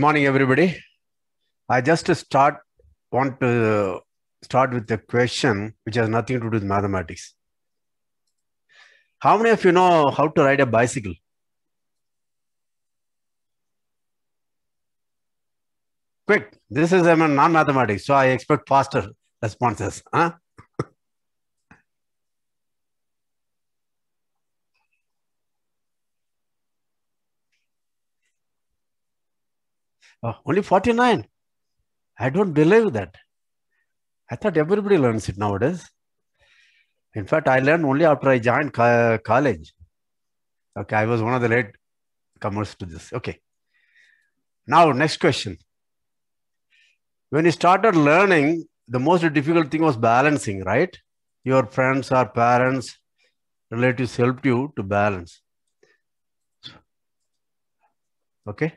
morning, everybody. I just start want to start with a question which has nothing to do with mathematics. How many of you know how to ride a bicycle? Quick, this is I mean, non-mathematics, so I expect faster responses. Huh? Oh, only 49. I don't believe that. I thought everybody learns it nowadays. In fact, I learned only after I joined co college. Okay, I was one of the late comers to this. Okay. Now, next question. When you started learning, the most difficult thing was balancing, right? Your friends or parents, relatives helped you to balance. Okay?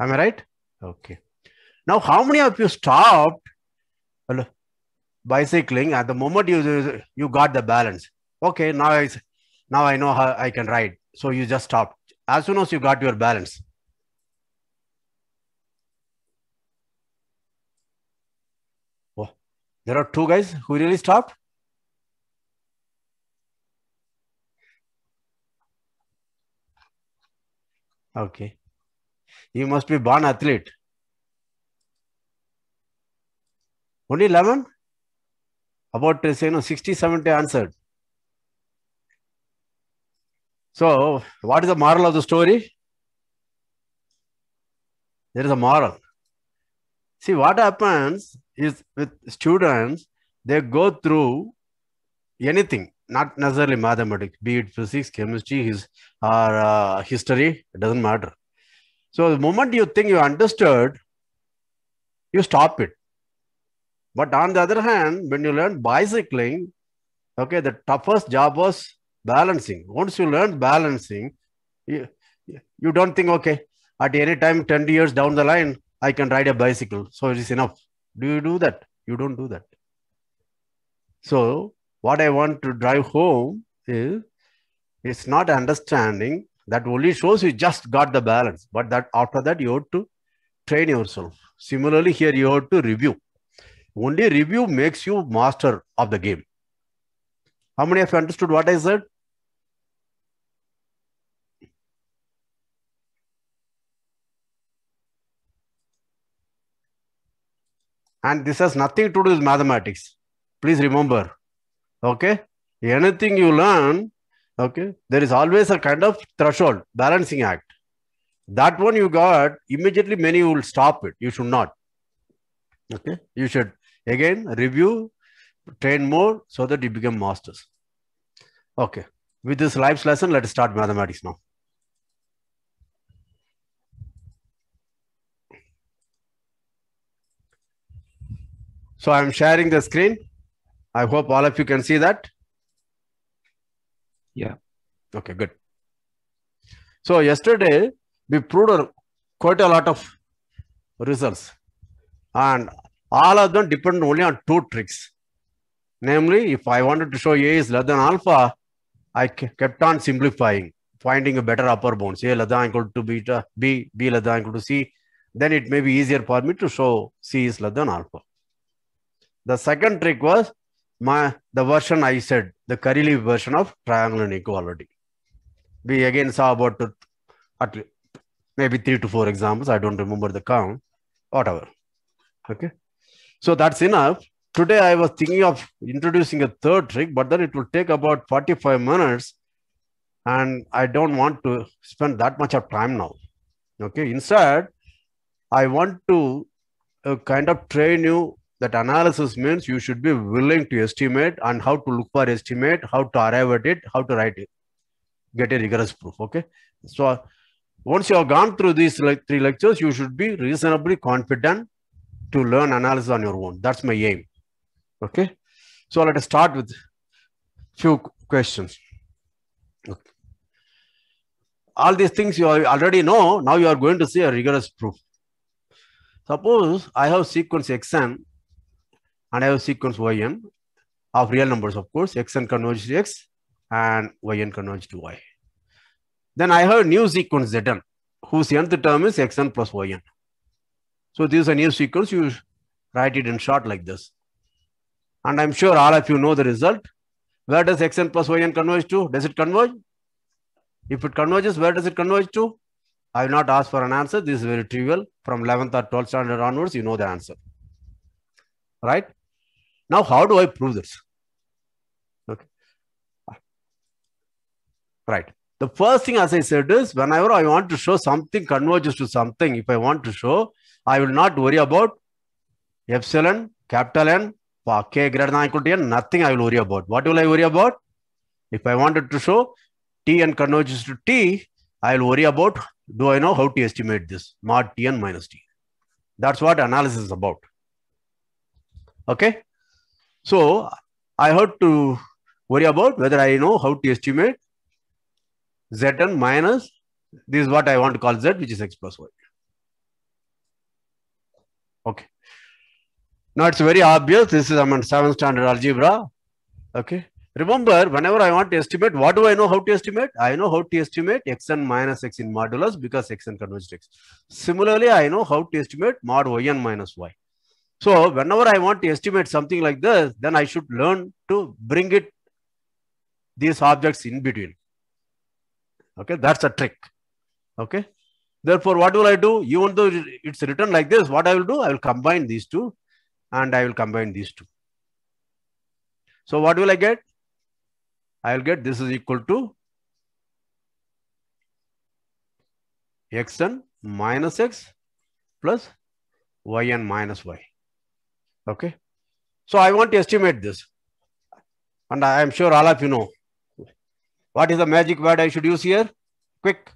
Am I right? Okay. Now, how many of you stopped uh, bicycling at the moment you, you got the balance? Okay, now, it's, now I know how I can ride. So you just stopped. As soon as you got your balance. Oh, there are two guys who really stopped. Okay. You must be born athlete. Only 11? About uh, you know, 60, 70 answered. So, what is the moral of the story? There is a moral. See, what happens is with students, they go through anything, not necessarily mathematics, be it physics, chemistry, his, or uh, history, it doesn't matter. So the moment you think you understood, you stop it. But on the other hand, when you learn bicycling, okay, the toughest job was balancing. Once you learn balancing, you, you don't think, okay, at any time 10 years down the line, I can ride a bicycle. So it is enough. Do you do that? You don't do that. So what I want to drive home is it's not understanding that only shows you just got the balance. But that after that, you have to train yourself. Similarly, here you have to review. Only review makes you master of the game. How many have understood what I said? And this has nothing to do with mathematics. Please remember. Okay? Anything you learn Okay. There is always a kind of threshold, balancing act. That one you got, immediately many will stop it. You should not. Okay. You should again review, train more so that you become masters. Okay. With this life's lesson, let us start mathematics now. So I'm sharing the screen. I hope all of you can see that. Yeah. Okay, good. So yesterday we proved quite a lot of results and all of them depend only on two tricks. Namely, if I wanted to show A is less than alpha, I kept on simplifying, finding a better upper bound. A less than equal to beta, B, B less than equal to C. Then it may be easier for me to show C is less than alpha. The second trick was my the version I said, the curly version of triangle inequality. We again saw about at maybe three to four examples. I don't remember the count, whatever. Okay. So that's enough. Today I was thinking of introducing a third trick, but then it will take about 45 minutes and I don't want to spend that much of time now. Okay. Instead, I want to uh, kind of train you that analysis means you should be willing to estimate and how to look for estimate, how to arrive at it, how to write it. Get a rigorous proof, okay? So once you have gone through these like three lectures, you should be reasonably confident to learn analysis on your own. That's my aim, okay? So let us start with few questions. Okay. All these things you already know, now you are going to see a rigorous proof. Suppose I have sequence XN and I have sequence yn of real numbers, of course, xn converges to x and yn converges to y. Then I have a new sequence zn, whose nth term is xn plus yn. So this is a new sequence. You write it in short like this. And I'm sure all of you know the result. Where does xn plus yn converge to? Does it converge? If it converges, where does it converge to? I will not ask for an answer. This is very trivial. From 11th or 12th standard onwards, you know the answer. Right? Now, how do I prove this? Okay. Right. The first thing, as I said, is whenever I want to show something converges to something, if I want to show, I will not worry about epsilon, capital N, for k greater than equal to n, nothing I will worry about. What will I worry about? If I wanted to show Tn converges to T, I will worry about, do I know how to estimate this? Mod Tn minus T. That's what analysis is about. Okay. So I have to worry about whether I know how to estimate Zn minus, this is what I want to call Z, which is X plus Y. Okay. Now it's very obvious. This is I'm on 7th standard algebra. Okay. Remember, whenever I want to estimate, what do I know how to estimate? I know how to estimate xn minus x in modulus because xn converges to x. Similarly, I know how to estimate mod yn minus y. So whenever I want to estimate something like this, then I should learn to bring it, these objects in between. Okay, that's a trick. Okay. Therefore, what will I do? Even though it's written like this, what I will do? I will combine these two and I will combine these two. So what will I get? I will get this is equal to xn minus x plus yn minus y. Okay. So I want to estimate this. And I am sure all of you know. What is the magic word I should use here? Quick.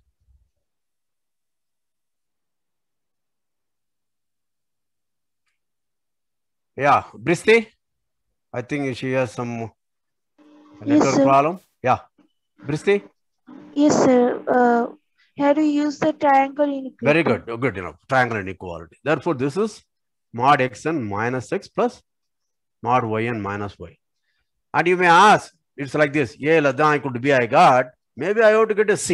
Yeah, Bristy. I think she has some network yes, problem. Yeah, Bristy. Yes, sir. Uh, how do you use the triangle inequality? Very good. Good enough. Triangle inequality. Therefore, this is mod and minus x plus mod y and minus y. And you may ask, it's like this, a less than equal to b I got, maybe I ought to get a c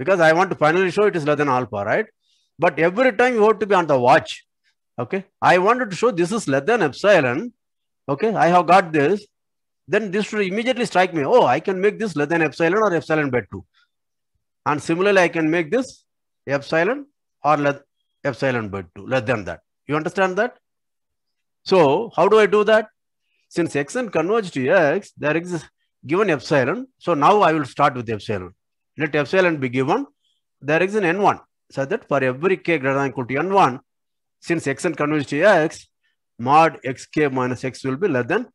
because I want to finally show it is less than alpha, right? But every time you ought to be on the watch. Okay. I wanted to show this is less than epsilon. Okay. I have got this. Then this should immediately strike me. Oh, I can make this less than epsilon or epsilon by 2. And similarly, I can make this epsilon or less epsilon by 2, less than that. You understand that? So how do I do that? Since x n converges converge to x, there exists given epsilon. So now I will start with epsilon. Let epsilon be given. There is an n1. So that for every k greater than equal to n1, since x n converges converge to x, mod xk minus x will be less than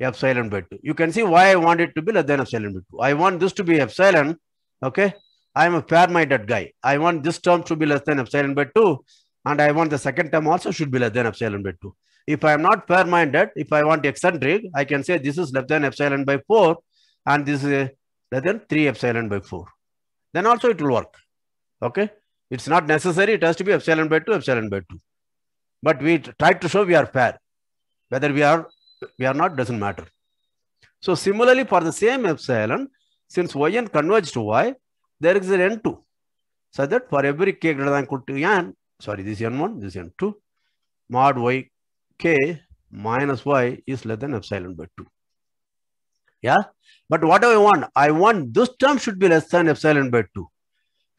epsilon by 2. You can see why I want it to be less than epsilon by 2. I want this to be epsilon. Okay. I am a fair-minded guy. I want this term to be less than epsilon by 2 and I want the second term also should be less than epsilon by 2. If I am not fair-minded, if I want eccentric, I can say this is less than epsilon by 4 and this is less than 3 epsilon by 4. Then also it will work. Okay. It's not necessary. It has to be epsilon by 2, epsilon by 2. But we try to show we are fair. Whether we are, we are not doesn't matter. So similarly for the same epsilon, since yn converges to y, there is an n2. So that for every k greater than equal to n, sorry, this n1, this n2, mod y k minus y is less than epsilon by 2. Yeah. But what do I want? I want this term should be less than epsilon by 2.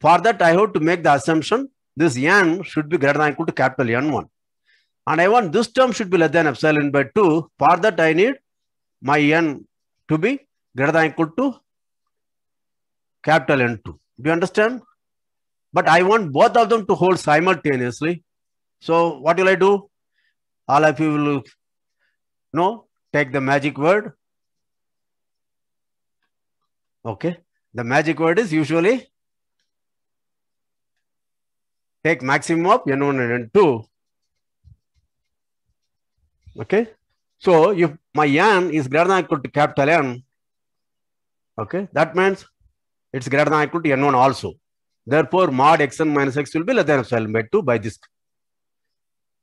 For that, I have to make the assumption this n should be greater than equal to capital N1. And I want this term should be less than epsilon by 2. For that, I need my n to be greater than equal to capital N2. Do you understand? But I want both of them to hold simultaneously. So what will I do? All of you will know, take the magic word. Okay. The magic word is usually take maximum of N1 and N2. Okay. So if my N is greater than equal to capital N, okay, that means it's greater than equal to N1 also. Therefore, mod xn minus x will be less than epsilon by 2 by this.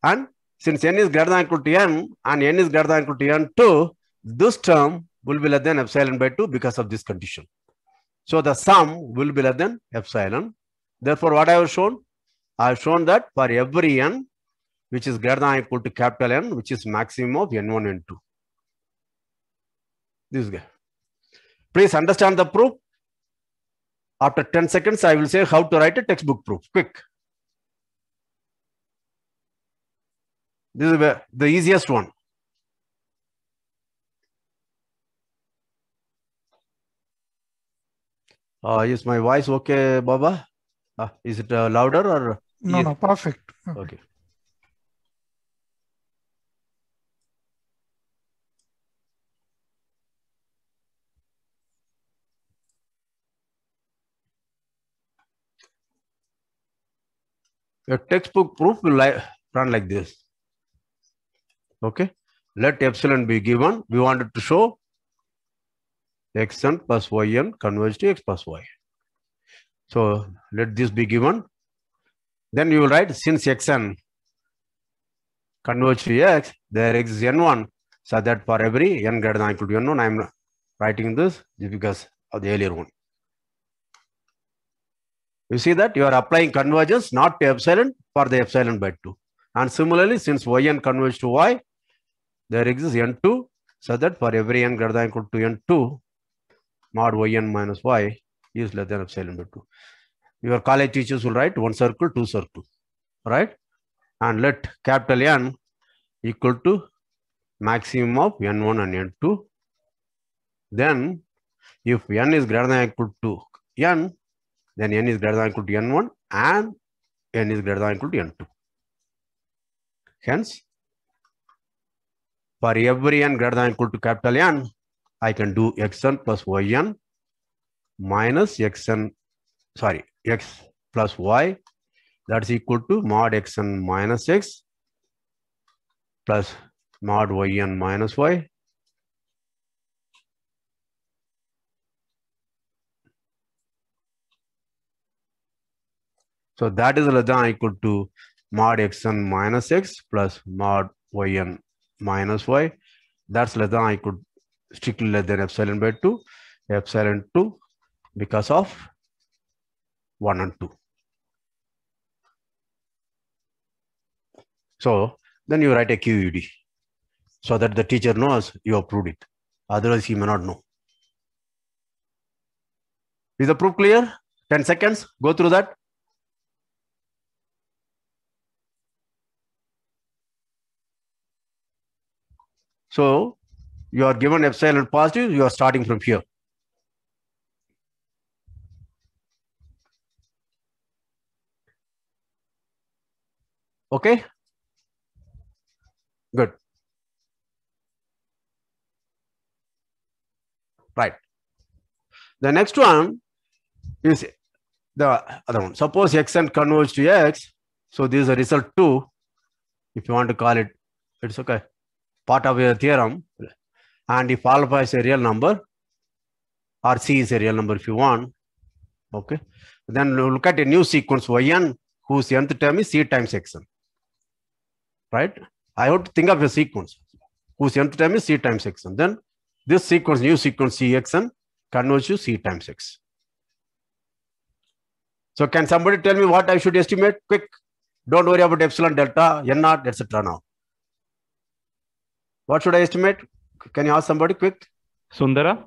And since n is greater than equal to n and n is greater than equal to n2, this term will be less than epsilon by 2 because of this condition. So the sum will be less than epsilon. Therefore, what I have shown? I have shown that for every n which is greater than equal to capital N, which is maximum of n1, n2. This guy. Please understand the proof. After 10 seconds, I will say how to write a textbook proof. Quick. This is the easiest one. Uh, is my voice okay, Baba? Uh, is it uh, louder or? No, no, perfect. Okay. okay. A textbook proof will run like this. Okay. Let epsilon be given. We wanted to show xn plus yn converges to x plus y. So let this be given. Then you will write since xn converges to x, there exists n1. So that for every n greater than equal to n1, I am writing this because of the earlier one. You see that you are applying convergence not to epsilon for the epsilon by 2. And similarly, since yn converges to y, there exists n2 so that for every n greater than equal to n2, mod yn minus y is less than epsilon by 2. Your college teachers will write one circle, two circle, right? And let capital N equal to maximum of n1 and n2. Then if n is greater than equal to n, then n is greater than equal to n1 and n is greater than equal to n2. Hence, for every n greater than equal to capital N, I can do xn plus yn minus xn, sorry, x plus y that's equal to mod xn minus x plus mod yn minus y So that is less than equal to mod xn minus x plus mod yn minus y. That's less than equal strictly less than epsilon by 2, epsilon 2 because of 1 and 2. So then you write a QED so that the teacher knows you approved it. Otherwise, he may not know. Is the proof clear? 10 seconds, go through that. So you are given epsilon positive, you are starting from here. Okay? Good. Right. The next one is the other one. Suppose xn converges to x. So this is a result 2, if you want to call it. It's okay part of your theorem. And if alpha is a real number, or C is a real number if you want, okay, then we look at a new sequence yn whose nth term is C times xn. Right? I have to think of a sequence whose nth term is C times xn. Then this sequence, new sequence Cxn converges to C times x. So can somebody tell me what I should estimate? Quick. Don't worry about epsilon, delta, n naught, etc. now. What should I estimate? Can you ask somebody quick? Sundara.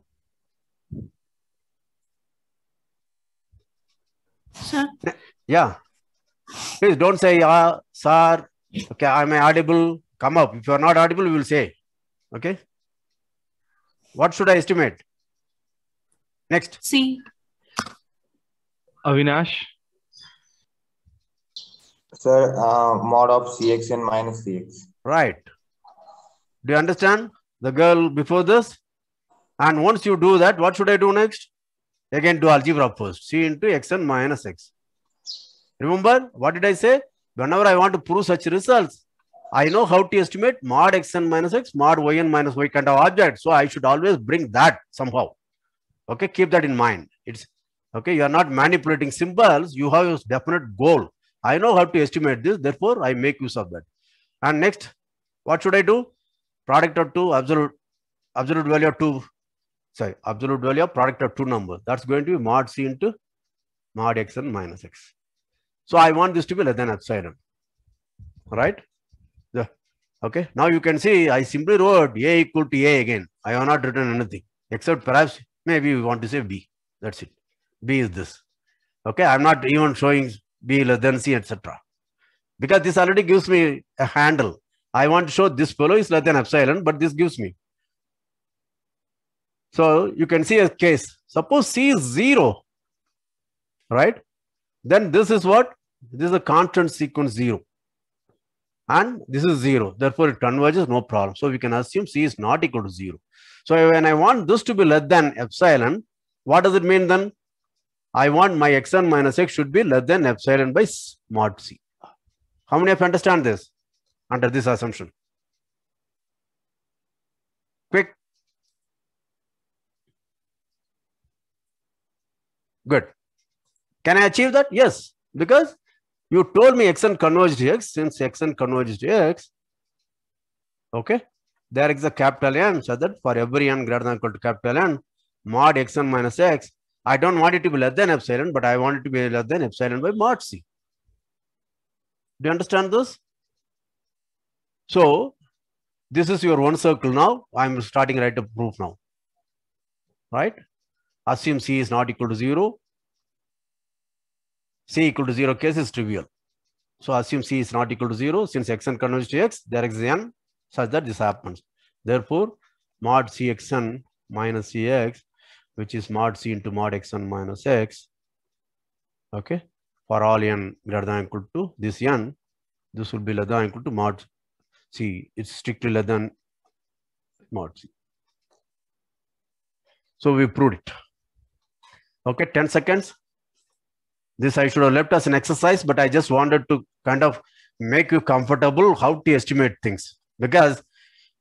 Sir. Yeah. Please don't say, ah, sir. Okay, I'm audible. Come up. If you're not audible, we will say. Okay. What should I estimate? Next. C. Avinash. Sir, uh, mod of CX and minus CX. Right. Do you understand? The girl before this. And once you do that, what should I do next? Again, do algebra first. C into xn minus x. Remember, what did I say? Whenever I want to prove such results, I know how to estimate mod xn minus x, mod yn minus y kind of object. So I should always bring that somehow. Okay, keep that in mind. It's okay, you are not manipulating symbols, you have a definite goal. I know how to estimate this, therefore I make use of that. And next, what should I do? product of two absolute absolute value of two sorry absolute value of product of two number that's going to be mod c into mod x and minus x so i want this to be less than epsilon Right? yeah. okay now you can see i simply wrote a equal to a again i have not written anything except perhaps maybe we want to say b that's it b is this okay i'm not even showing b less than c etc because this already gives me a handle I want to show this fellow is less than epsilon, but this gives me. So you can see a case. Suppose C is 0, right? Then this is what? This is a constant sequence 0. And this is 0. Therefore, it converges, no problem. So we can assume C is not equal to 0. So when I want this to be less than epsilon, what does it mean then? I want my xn minus x should be less than epsilon by mod c. How many have understand this? under this assumption. Quick. Good. Can I achieve that? Yes, because you told me x and converged x, since x and converged x, okay, there is a capital N, so that for every n greater than equal to capital N, mod x n minus x, I don't want it to be less than epsilon, but I want it to be less than epsilon by mod c. Do you understand this? So this is your one circle now. I'm starting right to proof now. Right? Assume C is not equal to 0. C equal to 0 case is trivial. So assume C is not equal to 0. Since xn converges to x, there is n such that this happens. Therefore, mod cxn minus cx, which is mod c into mod xn minus x, okay, for all n greater than equal to this n, this will be less than equal to mod C is strictly less than mod C. So we proved it. Okay, 10 seconds. This I should have left as an exercise, but I just wanted to kind of make you comfortable how to estimate things because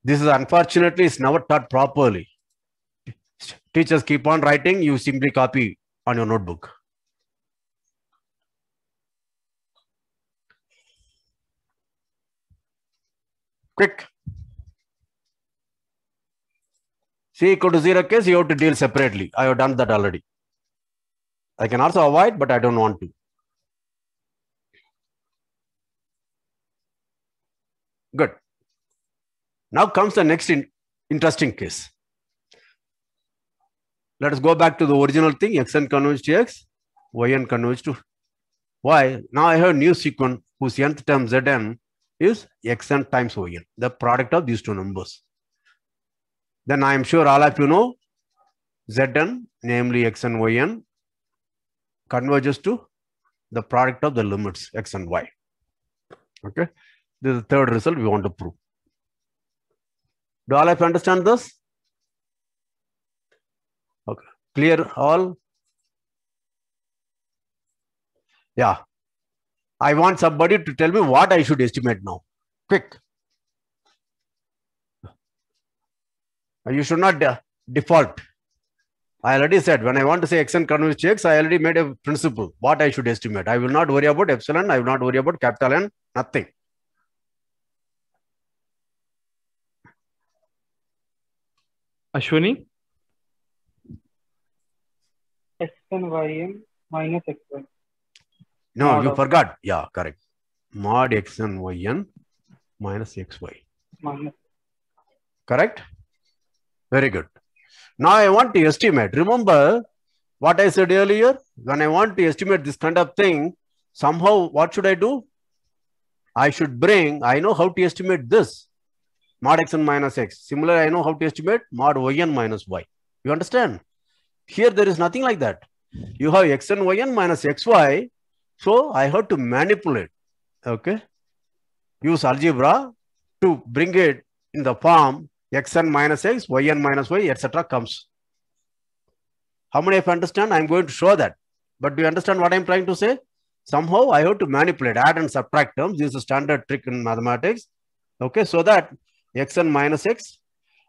this is unfortunately it's never taught properly. Teachers keep on writing, you simply copy on your notebook. Quick. C equal to 0 case, you have to deal separately. I have done that already. I can also avoid, but I don't want to. Good. Now comes the next in interesting case. Let us go back to the original thing, xn converges to x, yn converges to y. Now I have a new sequence whose nth term zn is xn times yn, the product of these two numbers. Then I am sure all of you know zn, namely xn, yn, converges to the product of the limits x and y. Okay, this is the third result we want to prove. Do all of you understand this? Okay, clear all? Yeah, I want somebody to tell me what I should estimate now. Quick. You should not de uh, default. I already said when I want to say x and converse checks, I already made a principle what I should estimate. I will not worry about epsilon, I will not worry about capital N, nothing. Ashwini? X and y m minus x y. No, mod you of... forgot. Yeah, correct. Mod x and yn minus xy. Correct? Very good. Now I want to estimate. Remember what I said earlier? When I want to estimate this kind of thing, somehow what should I do? I should bring, I know how to estimate this, mod x and minus x. Similar, I know how to estimate mod y and minus y. You understand? Here there is nothing like that. You have x and y n minus xy so I have to manipulate, okay? Use algebra to bring it in the form xn minus x, yn minus y, etc. comes. How many of you understand? I'm going to show that. But do you understand what I'm trying to say? Somehow I have to manipulate, add and subtract terms. This is a standard trick in mathematics. Okay, so that xn minus x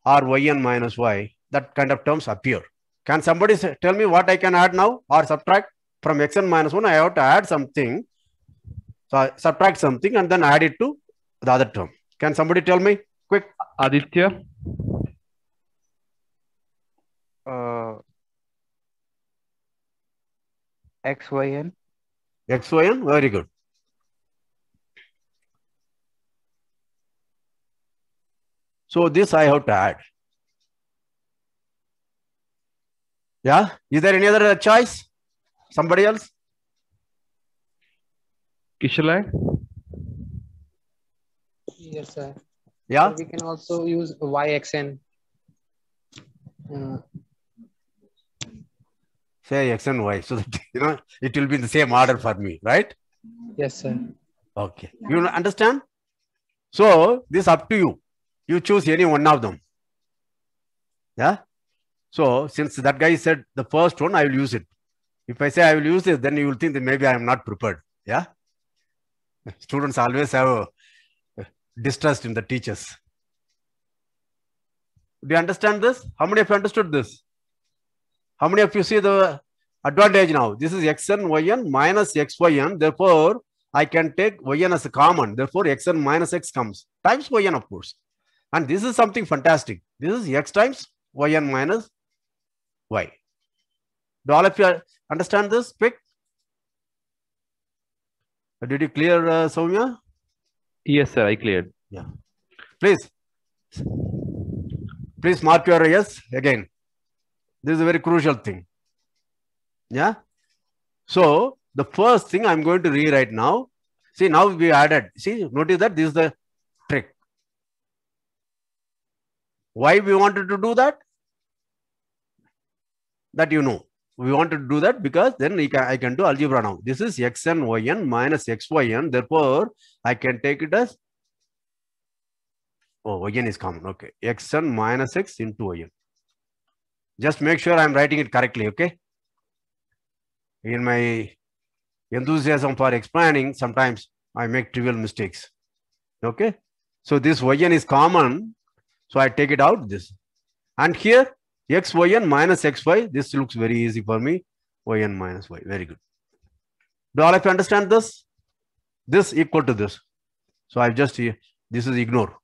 or yn minus y, that kind of terms appear. Can somebody say, tell me what I can add now or subtract? from xn minus 1, I have to add something. So I subtract something and then add it to the other term. Can somebody tell me quick? Aditya. Uh, xyn. very good. So this I have to add. Yeah. Is there any other choice? Somebody else? Kishalai? Yes, sir. Yeah. So we can also use YXN. Uh, Say X and Y. So that, you know, it will be in the same order for me, right? Yes, sir. Okay. You understand? So this up to you. You choose any one of them. Yeah. So since that guy said the first one, I will use it. If I say I will use this, then you will think that maybe I am not prepared. Yeah. Students always have uh, distrust in the teachers. Do you understand this? How many of you understood this? How many of you see the advantage now? This is xn, yn minus xyn. Therefore, I can take yn as a common. Therefore, xn minus x comes. Times yn, of course. And this is something fantastic. This is x times yn minus y. Do all of you understand this? Quick. Did you clear, uh, Soumya? Yes, sir. I cleared. Yeah. Please. Please mark your yes again. This is a very crucial thing. Yeah. So the first thing I'm going to rewrite now. See, now we added. See, notice that this is the trick. Why we wanted to do that? That you know we want to do that because then can, I can do algebra now. This is x and minus x y n. Therefore, I can take it as, oh, y n is common. Okay. x n minus x into y n. Just make sure I'm writing it correctly. Okay. In my enthusiasm for explaining, sometimes I make trivial mistakes. Okay. So this y n is common. So I take it out this. And here, x, y, n minus x, y. This looks very easy for me. y, n minus y. Very good. Do all of you understand this? This equal to this. So I've just, this is ignore.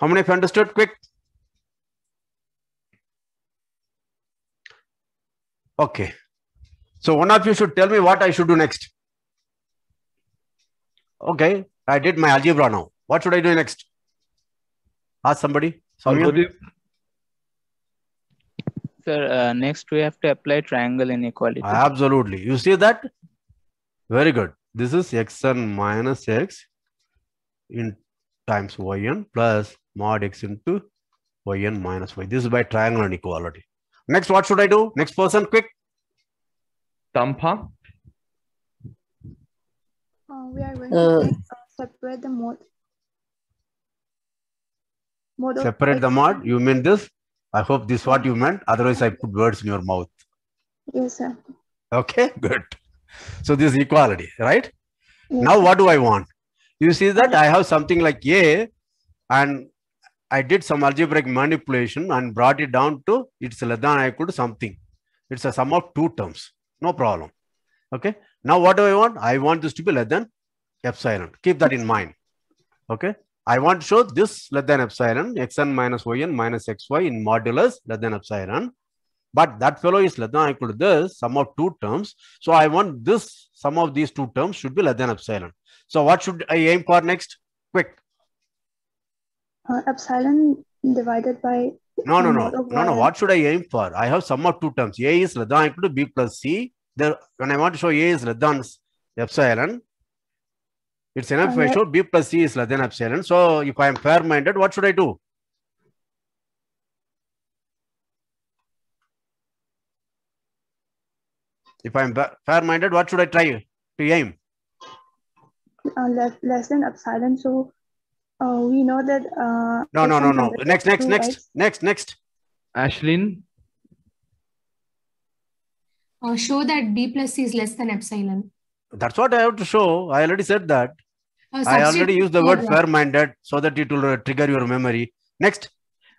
How many of you understood? Quick. Okay. So one of you should tell me what I should do next. Okay. I did my algebra now. What should I do next? Ask somebody. Sorry. Sir, uh, next we have to apply triangle inequality. Absolutely. You see that? Very good. This is xn minus x in times yn plus mod x into yn minus y. This is by triangle inequality. Next, what should I do? Next person, quick. Tampha. Uh, we are going uh, to separate the mode. mode separate the mod. You mean this? I hope this what you meant. Otherwise, I put words in your mouth. Yes, sir. Okay, good. So this is equality, right? Yes. Now, what do I want? You see that I have something like A and I did some algebraic manipulation and brought it down to it's less than equal to something. It's a sum of two terms. No problem. Okay. Now what do I want? I want this to be less than epsilon. Keep that in mind. Okay. I want to show this less than epsilon, xn minus yn minus xy in modulus less than epsilon. But that fellow is less than equal to this sum of two terms. So I want this sum of these two terms should be less than epsilon. So what should I aim for next? Quick uh, epsilon divided by no no no no no what should i aim for i have sum of two terms a is less than equal to b plus c there when i want to show a is less than epsilon it's enough if i show b plus c is less than epsilon so if i am fair minded what should i do if i'm fair minded what should i try to aim uh, less, less than epsilon so Oh, we know that. Uh, no, no, no, no. Next, next, next, next, next. Ashlyn. Uh, show that b plus c is less than epsilon. That's what I have to show. I already said that. Uh, I already used the word fair-minded so that it will uh, trigger your memory. Next,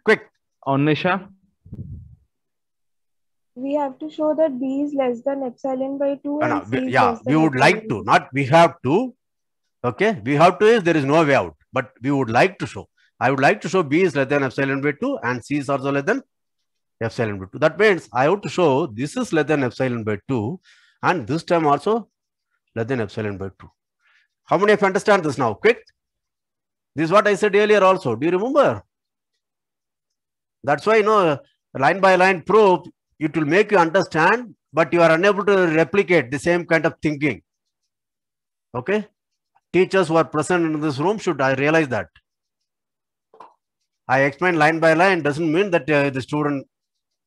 quick. Onisha. We have to show that b is less than epsilon by 2. No, no, we, yeah, we would like to, not we have to. Okay, we have to is there is no way out, but we would like to show. I would like to show B is less than epsilon by 2 and C is also less than epsilon by 2. That means I have to show this is less than epsilon by 2 and this term also less than epsilon by 2. How many of you understand this now? Quick. This is what I said earlier also. Do you remember? That's why, you know, line by line proof, it will make you understand, but you are unable to replicate the same kind of thinking. Okay teachers who are present in this room should I realize that. I explain line by line doesn't mean that uh, the student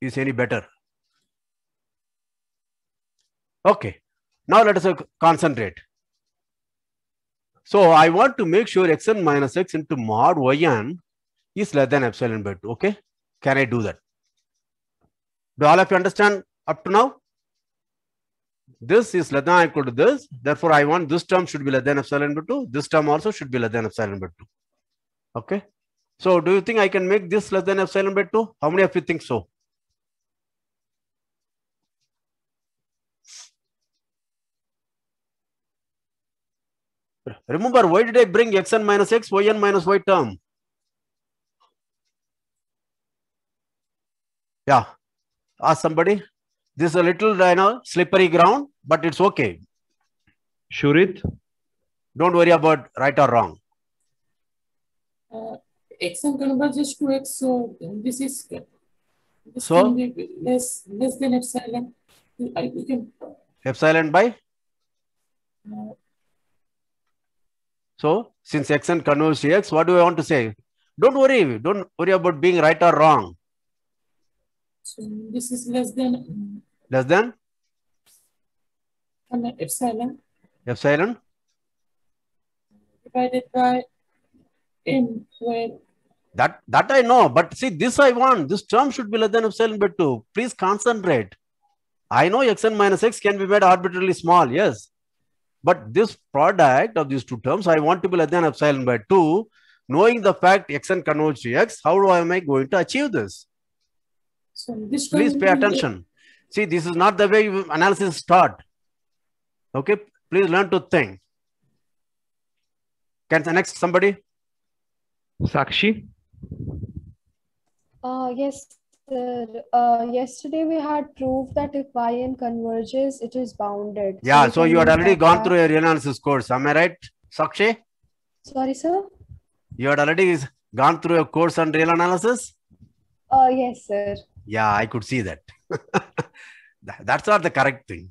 is any better. Okay, now let us uh, concentrate. So I want to make sure xn minus x into mod yn is less than epsilon by 2. Okay, can I do that? Do all of you understand up to now? This is less than equal to this. Therefore, I want this term should be less than epsilon by 2. This term also should be less than epsilon by 2. Okay. So do you think I can make this less than epsilon by 2? How many of you think so? Remember, why did I bring xn minus x, yn minus y term? Yeah. Ask somebody. This is a little you know, slippery ground, but it's okay. Shurit? Don't worry about right or wrong. Uh, x and converges to x, so this is this so less less than epsilon. I, you can epsilon by. Uh, so since x and converges to x, what do I want to say? Don't worry. Don't worry about being right or wrong. So this is less than. Less than? Epsilon. Epsilon. Divided by n where that that I know, but see this I want. This term should be less than epsilon by 2. Please concentrate. I know xn minus x can be made arbitrarily small, yes. But this product of these two terms, I want to be less than epsilon by 2. Knowing the fact xn converges to x, how am I going to achieve this? Please pay attention. See, this is not the way analysis start. Okay, please learn to think. Can the next somebody? Sakshi. Uh, yes, sir. Uh, yesterday we had proved that if yn converges, it is bounded. Yeah, so, so you had already gone that. through your analysis course. Am I right, Sakshi? Sorry, sir. You had already gone through a course on real analysis? Uh, yes, sir yeah i could see that that's not the correct thing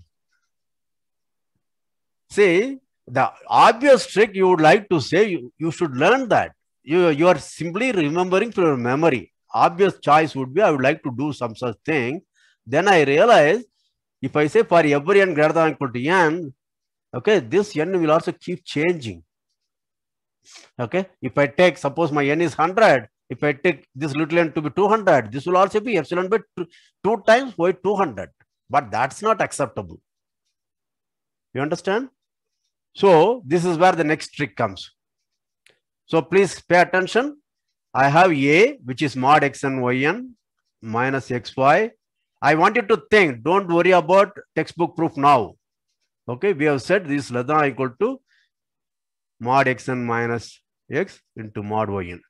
see the obvious trick you would like to say you, you should learn that you you are simply remembering through your memory obvious choice would be i would like to do some such thing then i realize if i say for every n greater than equal to n okay this n will also keep changing okay if i take suppose my n is 100 if I take this little n to be 200, this will also be epsilon by 2, two times by 200. But that's not acceptable. You understand? So this is where the next trick comes. So please pay attention. I have A, which is mod x and y n minus xy. I want you to think, don't worry about textbook proof now. Okay, we have said this is less than or equal to mod x n minus x into mod y n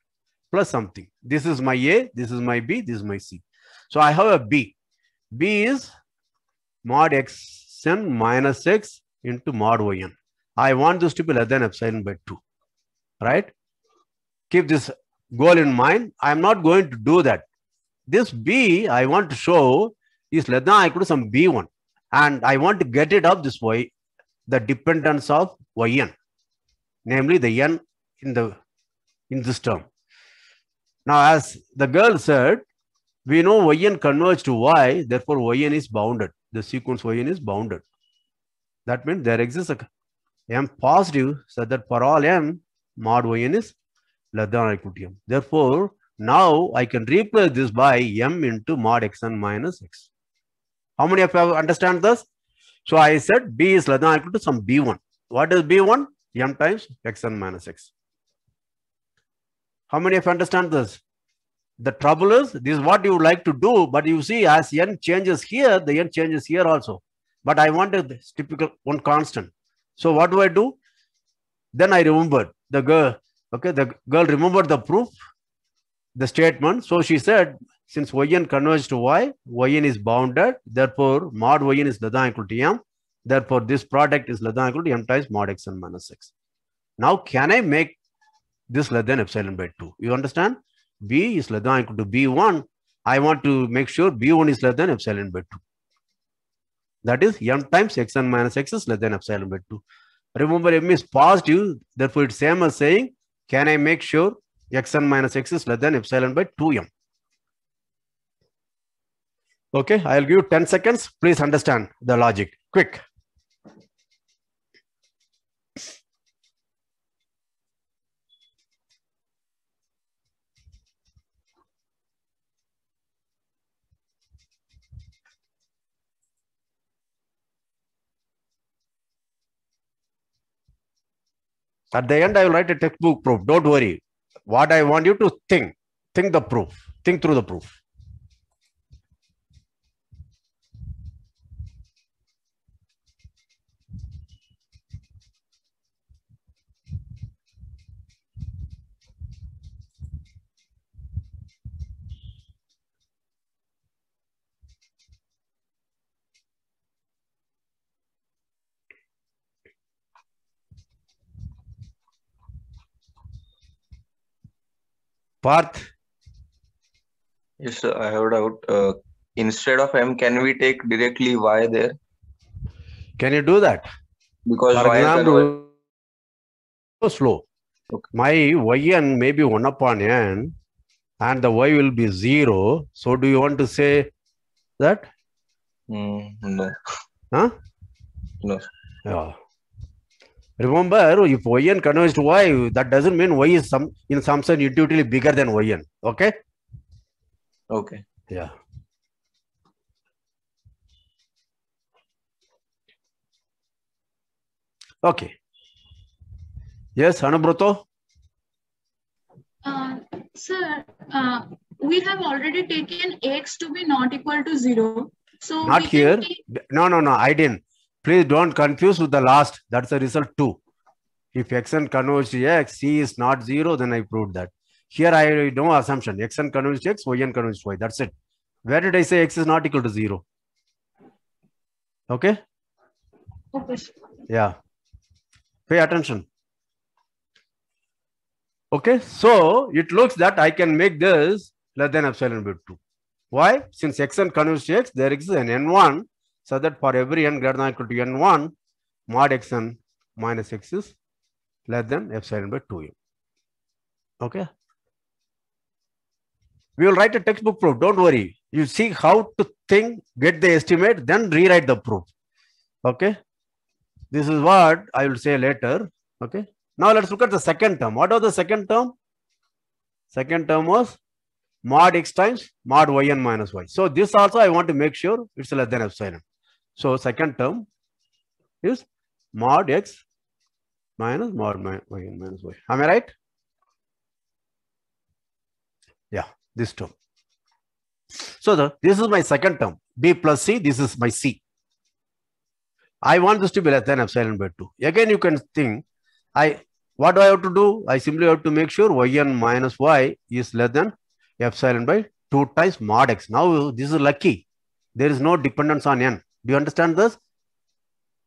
plus something. This is my A, this is my B, this is my C. So I have a B. B is mod xn minus x into mod yn. I want this to be less than epsilon by 2, right? Keep this goal in mind. I'm not going to do that. This B I want to show is less than equal to some B1. And I want to get it up this way, the dependence of yn, namely the n in, the, in this term. Now, as the girl said, we know yn converges to y, therefore yn is bounded. The sequence yn is bounded. That means there exists a m positive, so that for all m, mod yn is less than or equal to m. Therefore, now I can replace this by m into mod xn minus x. How many of you understand this? So I said b is less than or equal to some b1. What is b1? m times xn minus x. How many of you understand this? The trouble is, this is what you would like to do, but you see, as n changes here, the n changes here also. But I wanted this typical one constant. So what do I do? Then I remembered the girl. Okay, the girl remembered the proof, the statement. So she said, since yn converges to y, yn is bounded. Therefore, mod yn is less than equal to m. Therefore, this product is less than equal to m times mod xn minus 6. Now, can I make this less than epsilon by 2. You understand? B is less than equal to B1. I want to make sure B1 is less than epsilon by 2. That is m times xn minus x is less than epsilon by 2. Remember m is positive. Therefore, it's same as saying, can I make sure xn minus x is less than epsilon by 2m? Okay, I'll give you 10 seconds. Please understand the logic. Quick. At the end, I will write a textbook proof. Don't worry. What I want you to think, think the proof, think through the proof. Parth. Yes, sir, I have a doubt. Uh, instead of m, can we take directly y there? Can you do that? Because For y example, so slow. Okay. My yn may be 1 upon n and the y will be 0. So do you want to say that? Mm, no. Huh? No. Yeah. Remember, if yn converges to y, that doesn't mean y is some in some sense intuitively bigger than yn. Okay. Okay. Yeah. Okay. Yes, Anubhoto. Uh, sir, uh, we have already taken x to be not equal to zero. So not here. Take... No, no, no. I didn't. Please don't confuse with the last. That's the result 2. If xn converges to x, c is not 0, then I proved that. Here I no assumption. xn converges to x, yn converges to y. That's it. Where did I say x is not equal to 0? Okay? Okay. Yeah. Pay attention. Okay, so it looks that I can make this less than epsilon by 2. Why? Since xn converges to x, there exists an n1 so that for every n greater than equal to n1, mod xn minus x is less than epsilon by 2m. Okay. We will write a textbook proof. Don't worry. You see how to think, get the estimate, then rewrite the proof. Okay. This is what I will say later. Okay. Now let's look at the second term. What was the second term? Second term was mod x times mod yn minus y. So this also I want to make sure it's less than epsilon. So second term is mod x minus mod y minus y. Am I right? Yeah, this term. So the, this is my second term. b plus c, this is my c. I want this to be less than epsilon by 2. Again, you can think, I what do I have to do? I simply have to make sure yn minus y is less than epsilon by 2 times mod x. Now, this is lucky. There is no dependence on n. Do you understand this?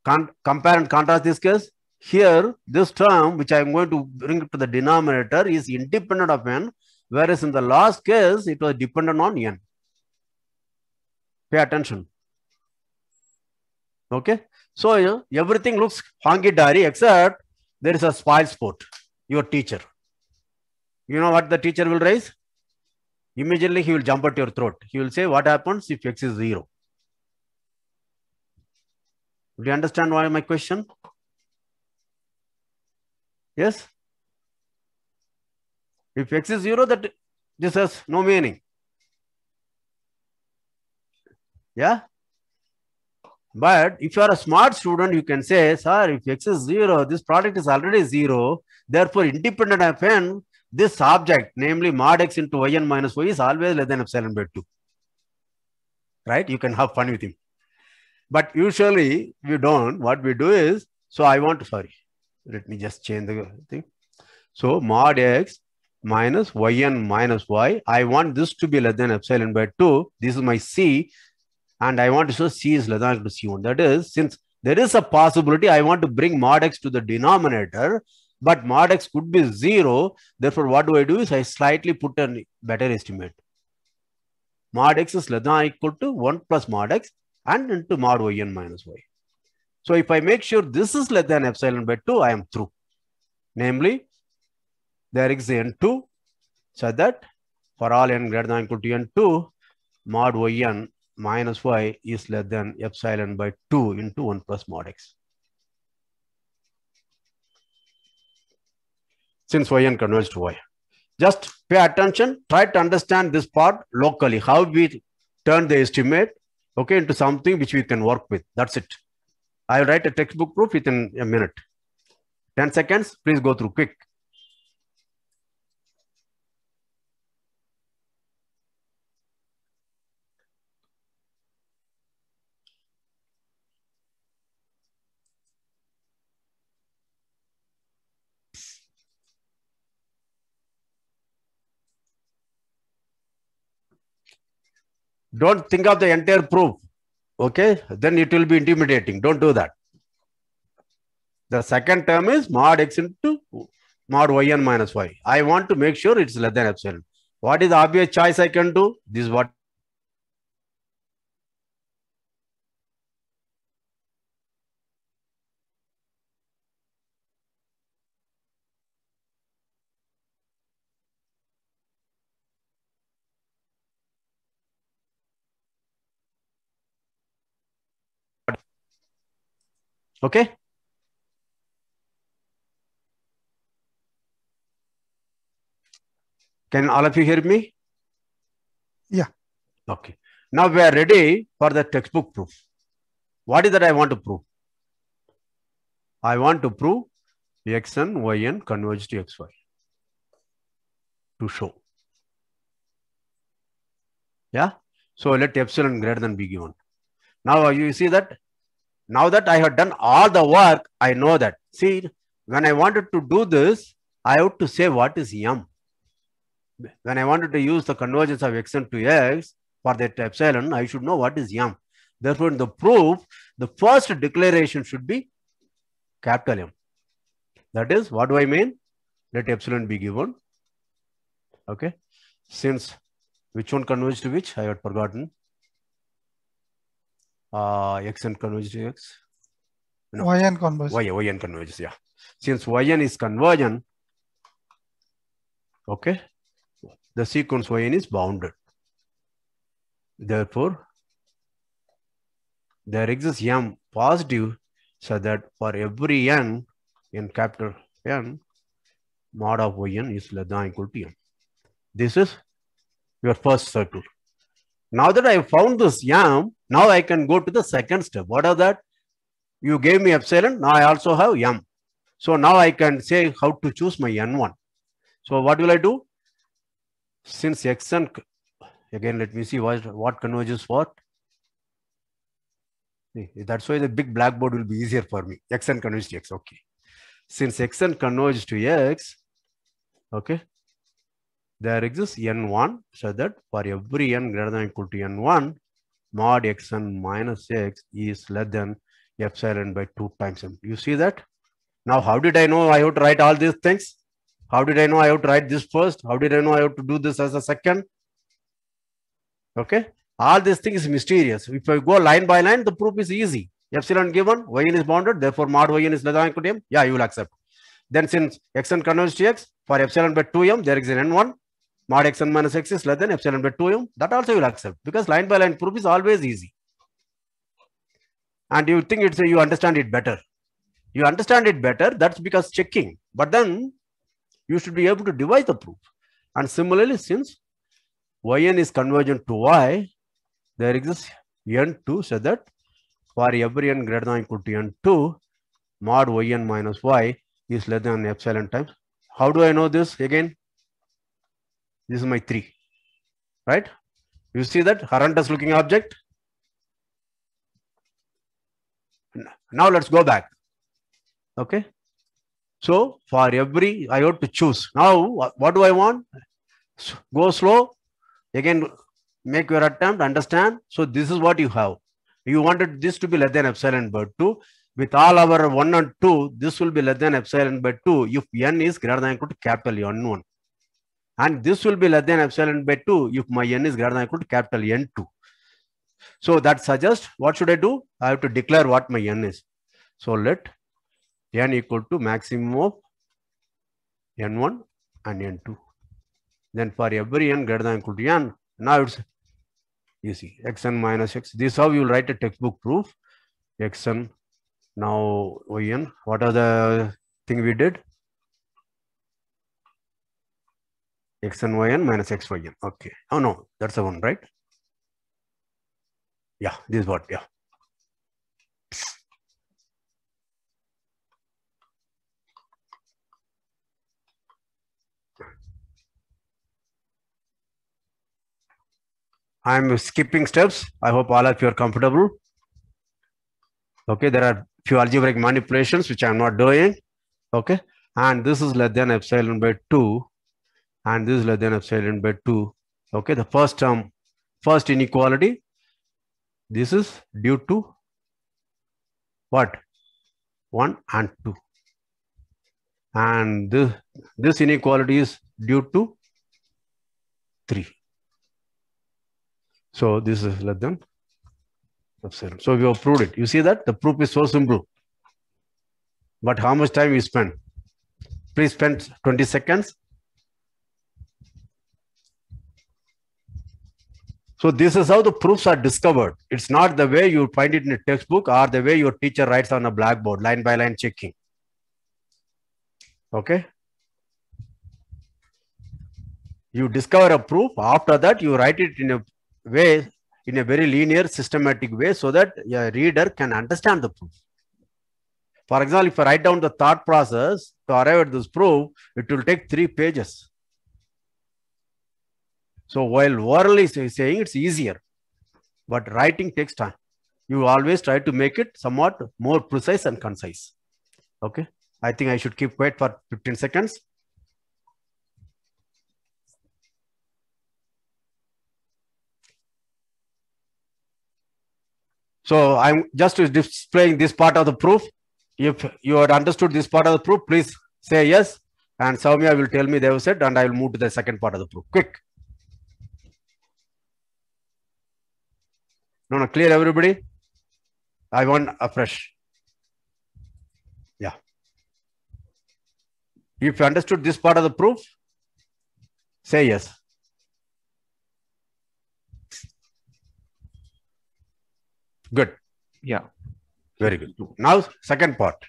Con compare and contrast this case. Here, this term, which I am going to bring to the denominator, is independent of n, whereas in the last case, it was dependent on n. Pay attention. Okay? So, everything looks funky, dory except there is a spoil sport, your teacher. You know what the teacher will raise? Immediately, he will jump at your throat. He will say, what happens if x is 0? Do you understand why my question? Yes? If x is 0, that this has no meaning. Yeah? But if you are a smart student, you can say, sir, if x is 0, this product is already 0. Therefore, independent of n, this object, namely mod x into yn minus y is always less than epsilon by 2. Right? You can have fun with him. But usually we don't. What we do is, so I want to, sorry, let me just change the thing. So mod x minus yn minus y. I want this to be less than epsilon by 2. This is my c. And I want to show c is less than equal to c1. That is, since there is a possibility I want to bring mod x to the denominator, but mod x could be 0. Therefore, what do I do is I slightly put a better estimate. Mod x is less than equal to 1 plus mod x and into mod yn minus y. So if I make sure this is less than epsilon by 2, I am through. Namely, there is n2 so that for all n greater than equal to n2, mod yn minus y is less than epsilon by 2 into 1 plus mod x. Since yn converges to y. Just pay attention, try to understand this part locally, how we turn the estimate okay, into something which we can work with. That's it. I'll write a textbook proof within a minute. 10 seconds, please go through quick. Don't think of the entire proof. Okay, then it will be intimidating. Don't do that. The second term is mod x into mod yn minus y. I want to make sure it's less than epsilon. What is the obvious choice I can do? This is what Okay. Can all of you hear me? Yeah. Okay. Now we are ready for the textbook proof. What is that I want to prove? I want to prove xn, yn converge to xy to show. Yeah. So let epsilon greater than be given. Now you see that now that I have done all the work, I know that. See, when I wanted to do this, I have to say what is M. When I wanted to use the convergence of x and to x for that epsilon, I should know what is M. Therefore, in the proof, the first declaration should be capital M. That is, what do I mean? Let epsilon be given. Okay. Since which one converges to which? I had forgotten uh, x and converges to x. No. yn converges. Y, yn converges, yeah. Since yn is convergent, okay, the sequence yn is bounded. Therefore, there exists m positive so that for every n in capital N, mod of yn is less than equal to m. This is your first circle. Now that I found this m, now I can go to the second step. What are that? You gave me epsilon. Now I also have m. So now I can say how to choose my n1. So what will I do? Since x and again, let me see what, what converges what. That's why the big blackboard will be easier for me. X and converges to x. Okay. Since x and converges to x, okay, there exists n1 so that for every n greater than equal to n1, mod xn minus x is less than epsilon by 2 times m. You see that? Now, how did I know I would write all these things? How did I know I would write this first? How did I know I have to do this as a second? Okay. All these things is mysterious. If I go line by line, the proof is easy. Epsilon given, yn is bounded, therefore mod yn is less than equal to m. Yeah, you will accept. Then since xn converges to x, for epsilon by 2m, there is an n1 mod x minus x is less than epsilon by 2m. That also you will accept because line by line proof is always easy. And you think it's you understand it better. You understand it better, that's because checking. But then you should be able to devise the proof. And similarly, since yn is convergent to y, there exists n2 so that for every n greater than equal to n2, mod yn minus y is less than epsilon times. How do I know this again? This is my 3. Right? You see that horrendous looking object? Now let's go back. Okay. So for every, I have to choose. Now, what do I want? Go slow. Again, make your attempt, understand. So this is what you have. You wanted this to be less than epsilon by 2. With all our 1 and 2, this will be less than epsilon by 2 if n is greater than equal to capital N1. And this will be less than epsilon by 2 if my n is greater than equal to capital N2. So that suggests what should I do? I have to declare what my n is. So let n equal to maximum of n1 and n2. Then for every n greater than equal to n, now it's easy. xn minus x. This how you will write a textbook proof. xn, now yn. What are the thing we did? x and y and minus x, y, n. Okay. Oh, no, that's the one, right? Yeah, this is what, yeah. I'm skipping steps. I hope all of you are comfortable. Okay, there are few algebraic manipulations which I'm not doing. Okay, and this is less than epsilon by 2 and this is less than epsilon by 2. Okay, the first term, first inequality, this is due to what? 1 and 2. And this, this inequality is due to 3. So this is less than epsilon. So we have proved it. You see that? The proof is so simple. But how much time you spend? Please spend 20 seconds So this is how the proofs are discovered. It's not the way you find it in a textbook or the way your teacher writes on a blackboard, line by line checking. Okay. You discover a proof. After that, you write it in a way, in a very linear, systematic way so that a reader can understand the proof. For example, if I write down the thought process to arrive at this proof, it will take three pages. So while orally saying it's easier, but writing takes time. You always try to make it somewhat more precise and concise. Okay. I think I should keep quiet for 15 seconds. So I'm just displaying this part of the proof. If you had understood this part of the proof, please say yes. And Soumya will tell me they have said, and I will move to the second part of the proof. Quick. No, no, clear everybody? I want afresh. Yeah. If you understood this part of the proof, say yes. Good. Yeah. Very good. Now, second part.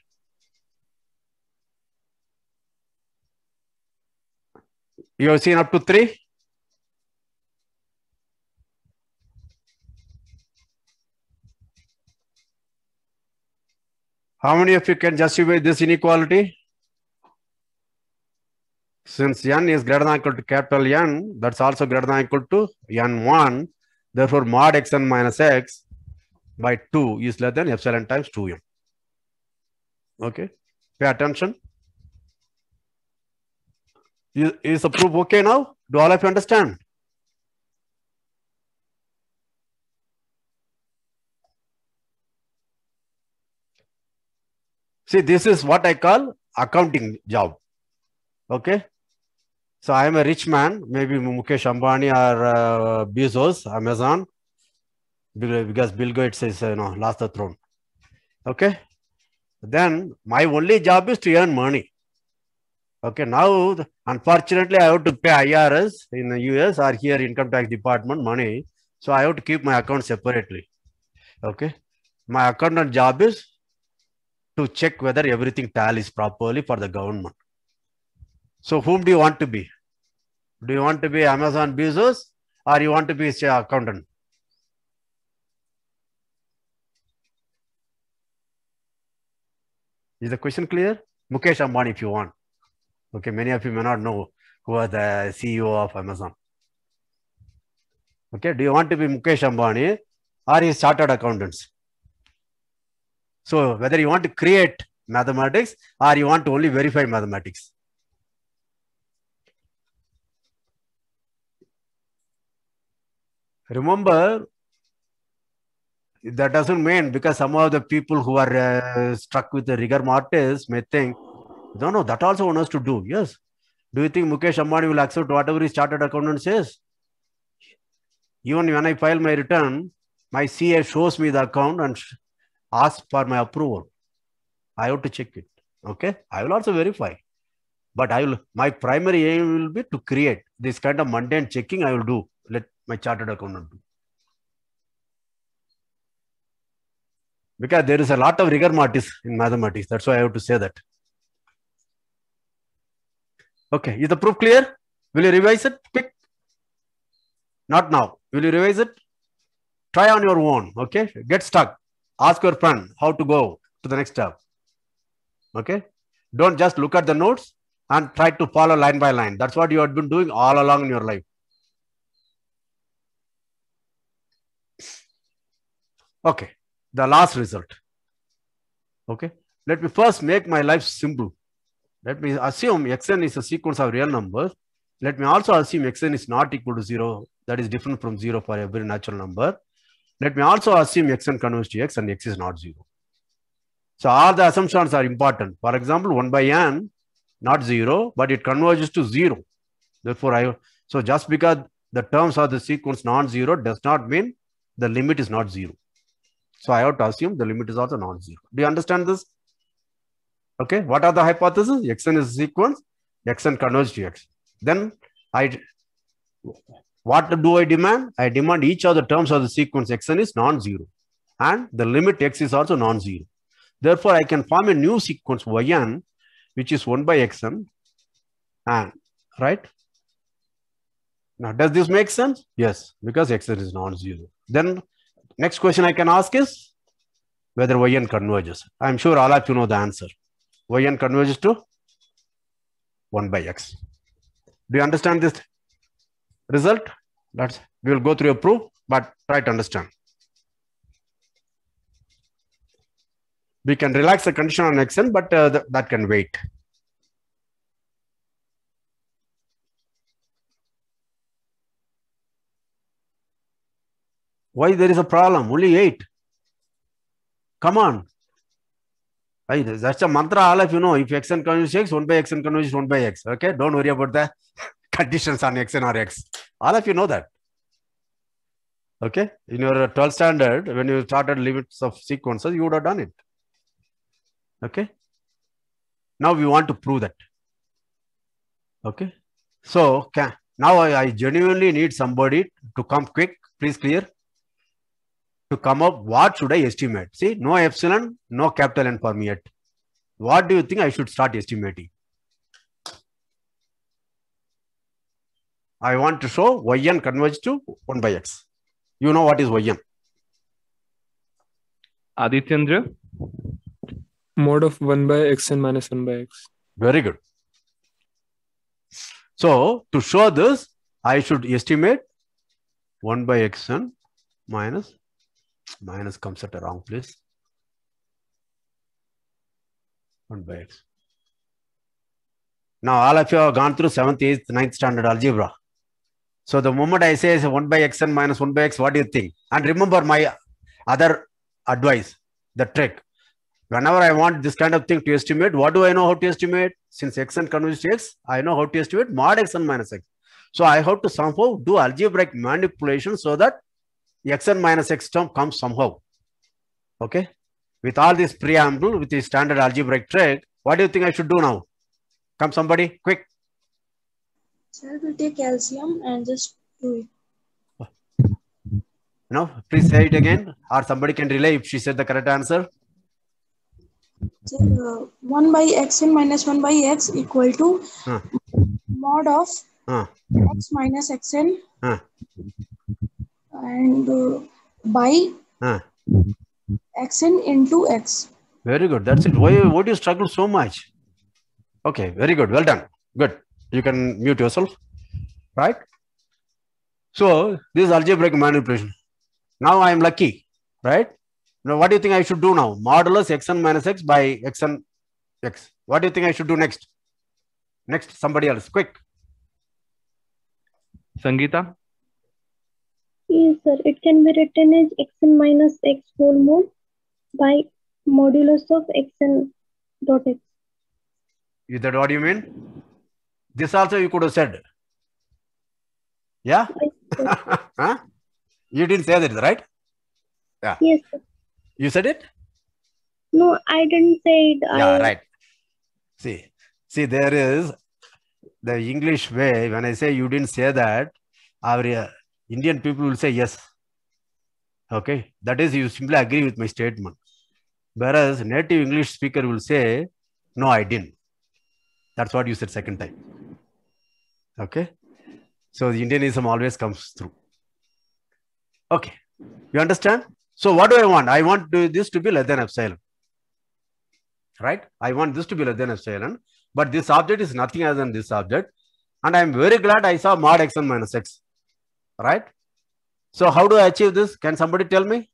You have seen up to three? How many of you can justify this inequality? Since n is greater than equal to capital N, that's also greater than equal to n1. Therefore, mod xn minus x by 2 is less than epsilon times 2m. Okay, pay attention. Is, is the proof okay now? Do all of you understand? See, this is what I call accounting job. Okay. So I am a rich man, maybe Mukesh Ambani or uh, Bezos, Amazon, because Bill Gates is, you know, lost the throne. Okay. Then my only job is to earn money. Okay. Now, unfortunately, I have to pay IRS in the US or here income tax department money. So I have to keep my account separately. Okay. My accountant job is to check whether everything tallies properly for the government. So whom do you want to be? Do you want to be Amazon Bezos or you want to be say, accountant? Is the question clear? Mukesh Ambani if you want. Okay, many of you may not know who are the CEO of Amazon. Okay, do you want to be Mukesh Ambani or is chartered accountants? So whether you want to create mathematics or you want to only verify mathematics. Remember, that doesn't mean because some of the people who are uh, struck with the rigor mortis may think, no, no, that also one has to do. Yes. Do you think Mukesh Ambani will accept whatever his chartered accountant says? Even when I file my return, my CA shows me the account and ask for my approval. I have to check it. Okay. I will also verify. But I will my primary aim will be to create this kind of mundane checking I will do. Let my chartered accountant do. Because there is a lot of rigor mortis in mathematics. That's why I have to say that. Okay. Is the proof clear? Will you revise it? Quick. Not now. Will you revise it? Try on your own. Okay. Get stuck ask your friend how to go to the next step. Okay. Don't just look at the notes and try to follow line by line. That's what you have been doing all along in your life. Okay. The last result. Okay. Let me first make my life simple. Let me assume xn is a sequence of real numbers. Let me also assume xn is not equal to 0. That is different from 0 for every natural number. Let me also assume xn converges to x and x is not 0. So all the assumptions are important. For example, 1 by n, not 0, but it converges to 0. Therefore, I so just because the terms of the sequence non-zero does not mean the limit is not 0. So I have to assume the limit is also non-zero. Do you understand this? Okay, what are the hypotheses? xn is a sequence, xn converges to x. Then I what do I demand? I demand each of the terms of the sequence xn is non-zero and the limit x is also non-zero. Therefore, I can form a new sequence yn which is 1 by xn and right? Now, does this make sense? Yes, because xn is non-zero. Then next question I can ask is whether yn converges. I'm sure all of you know the answer. yn converges to 1 by x. Do you understand this result? we will go through a proof, but try to understand. We can relax the condition on Excel, but uh, th that can wait. Why there is a problem? Only eight. Come on. That's a mantra all of you know. If x and converges x, 1 by x and converges 1 by x. Okay? Don't worry about that. conditions on X and RX. All of you know that. Okay. In your 12th standard, when you started limits of sequences, you would have done it. Okay. Now we want to prove that. Okay. So can, now I, I genuinely need somebody to come quick. Please clear. To come up, what should I estimate? See, no epsilon, no capital N for me yet. What do you think I should start estimating? I want to show yn converges to 1 by x. You know what is yn? Adityendra? Mode of 1 by x and minus 1 by x. Very good. So to show this, I should estimate 1 by xn minus, minus comes at the wrong place. 1 by x. Now all of you have gone through 7th, 8th, 9th standard algebra. So the moment I say 1 by xn minus 1 by x, what do you think? And remember my other advice, the trick. Whenever I want this kind of thing to estimate, what do I know how to estimate? Since xn converges to x, I know how to estimate mod xn minus x. So I have to somehow do algebraic manipulation so that xn minus x term comes somehow. Okay. With all this preamble, with the standard algebraic trick, what do you think I should do now? Come somebody, quick. Sir, we take calcium and just do it. You know, please say it again, or somebody can relay if she said the correct answer. Sir, uh, 1 by x and minus 1 by x equal to huh. mod of huh. x minus xn huh. and uh, by huh. xn into x. Very good. That's it. Why, why do you struggle so much? Okay, very good. Well done. Good you can mute yourself, right? So this is algebraic manipulation. Now I am lucky, right? Now what do you think I should do now? Modulus xn minus x by xn x. What do you think I should do next? Next, somebody else, quick. Sangeeta? Yes, sir. It can be written as xn minus x whole mole by modulus of xn dot x. Is that what you mean? This also you could have said. Yeah? huh? You didn't say that, right? Yeah. Yes. You said it? No, I didn't say it. I... Yeah, right. See, see, there is the English way. When I say you didn't say that, our uh, Indian people will say yes. Okay, that is you simply agree with my statement. Whereas native English speaker will say, no, I didn't. That's what you said second time. Okay. So the Indianism always comes through. Okay. You understand? So what do I want? I want this to be less than epsilon. Right? I want this to be less than epsilon. But this object is nothing other than this object. And I'm very glad I saw mod x and minus x. Right? So how do I achieve this? Can somebody tell me?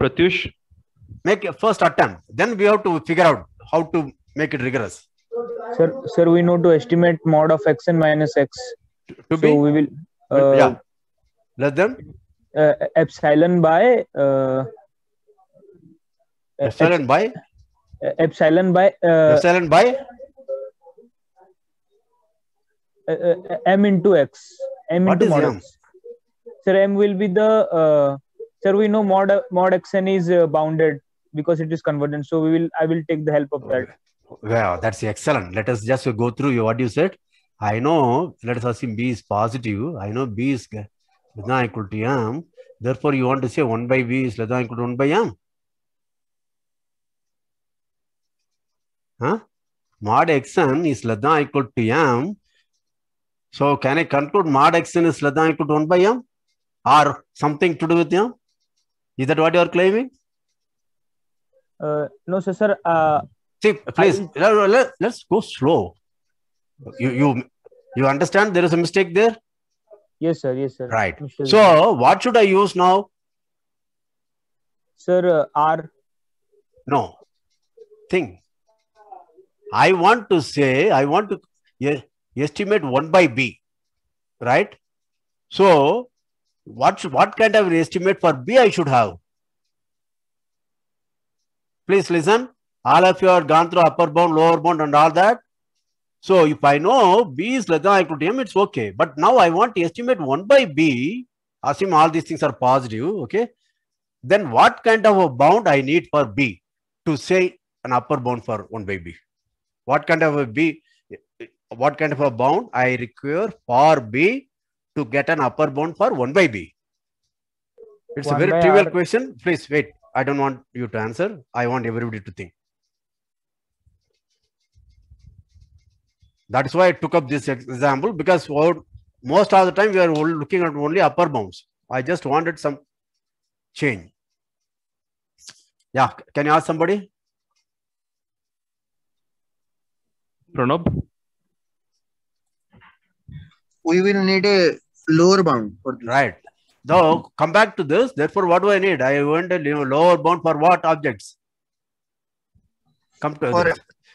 Pratyush. Make a first attempt. Then we have to figure out how to make it rigorous. Sir, sir, we know to estimate mod of x and minus x. To so be? we will. Uh, yeah. Let them. Uh, uh, uh, epsilon by. Uh, epsilon by. Uh, epsilon by. epsilon by. m into x. M what into mod m? x. Sir, m will be the. sir, we know mod mod xn is bounded because it is convergent. So we will. I will take the help of okay. that. Wow, that's excellent. Let us just go through what you said. I know, let us assume B is positive. I know B is less than equal to M. Therefore, you want to say 1 by B is less than equal to 1 by M. Huh? Mod xn is less than equal to M. So, can I conclude mod xn is less than equal to 1 by M? Or something to do with M? Is that what you are claiming? Uh, no, sir. sir uh, See, uh, please, I, let, let, let's go slow. You, you, you understand there is a mistake there? Yes, sir. Yes, sir. Right. Sure. So, what should I use now? Sir, uh, R. No. Thing. I want to say, I want to estimate 1 by B. Right? So, what, what kind of an estimate for B I should have? Please listen. All of you are gone through upper bound, lower bound and all that. So if I know B is less than equal to M, it's okay. But now I want to estimate 1 by B, assume all these things are positive, okay? Then what kind of a bound I need for B to say an upper bound for 1 by B? What kind of a B, what kind of a bound I require for B to get an upper bound for 1 by B? It's a very trivial R. question. Please wait. I don't want you to answer. I want everybody to think. That's why I took up this example because for most of the time we are looking at only upper bounds. I just wanted some change. Yeah, can you ask somebody? Pranob? We will need a lower bound for this. Right. Now, come back to this. Therefore, what do I need? I want a lower bound for what objects? Come to for,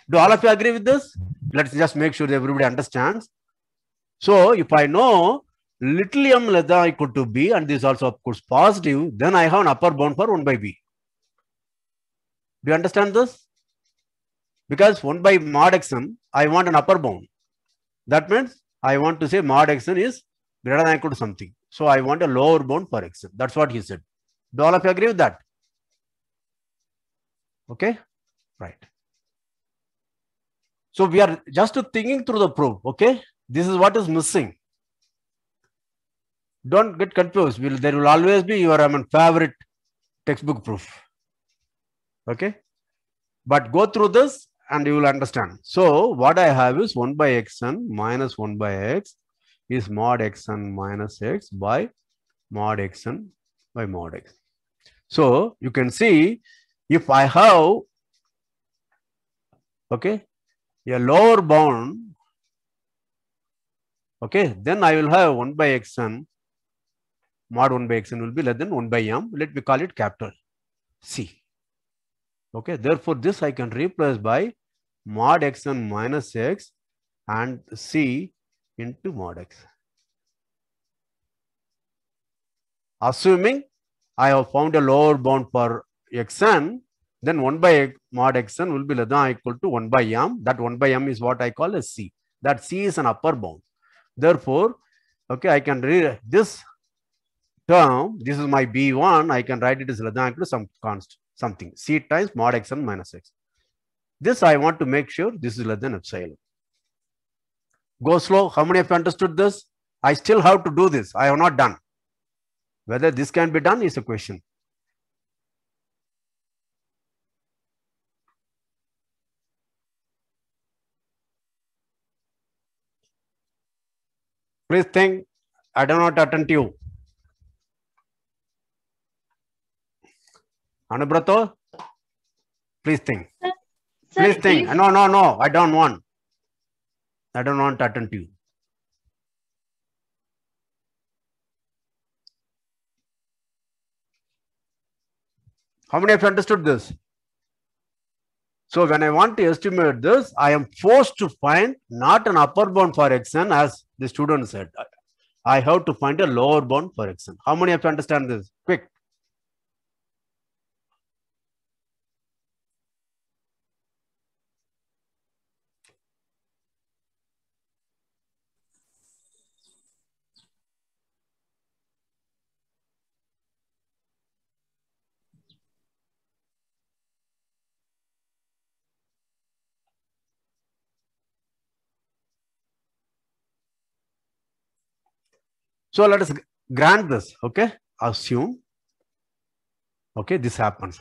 do all of you agree with this? Let's just make sure everybody understands. So if I know little m less than equal to b and this also of course positive, then I have an upper bound for 1 by b. Do you understand this? Because 1 by mod xm, I want an upper bound. That means I want to say mod xn is greater than equal to something. So I want a lower bound for xn. That's what he said. Do all of you agree with that? Okay, right. So we are just thinking through the proof, okay? This is what is missing. Don't get confused. Will there will always be your I mean, favorite textbook proof. Okay? But go through this and you will understand. So what I have is 1 by xn minus 1 by x is mod xn minus x by mod xn by mod x. So you can see if I have, okay, a lower bound, okay, then I will have 1 by xn, mod 1 by xn will be less than 1 by m. Let me call it capital C. Okay, therefore, this I can replace by mod xn minus x and c into mod x. Assuming I have found a lower bound for xn, then 1 by mod xn will be less than equal to 1 by m. That 1 by m is what I call as c. That c is an upper bound. Therefore, okay, I can read this term. This is my b1. I can write it as less than equal to some constant, something. c times mod xn minus x. This I want to make sure this is less than epsilon. Go slow. How many have understood this? I still have to do this. I have not done. Whether this can be done is a question. Please think, I do not attend attentive. Anubrato, please think. Sir, please sir, think. Please. No, no, no, I don't want. I don't want to attend attentive. How many have understood this? So when I want to estimate this, I am forced to find not an upper bound for xn as the student said. I have to find a lower bound for xn. How many have to understand this? Quick. So let us grant this, okay? Assume, okay, this happens.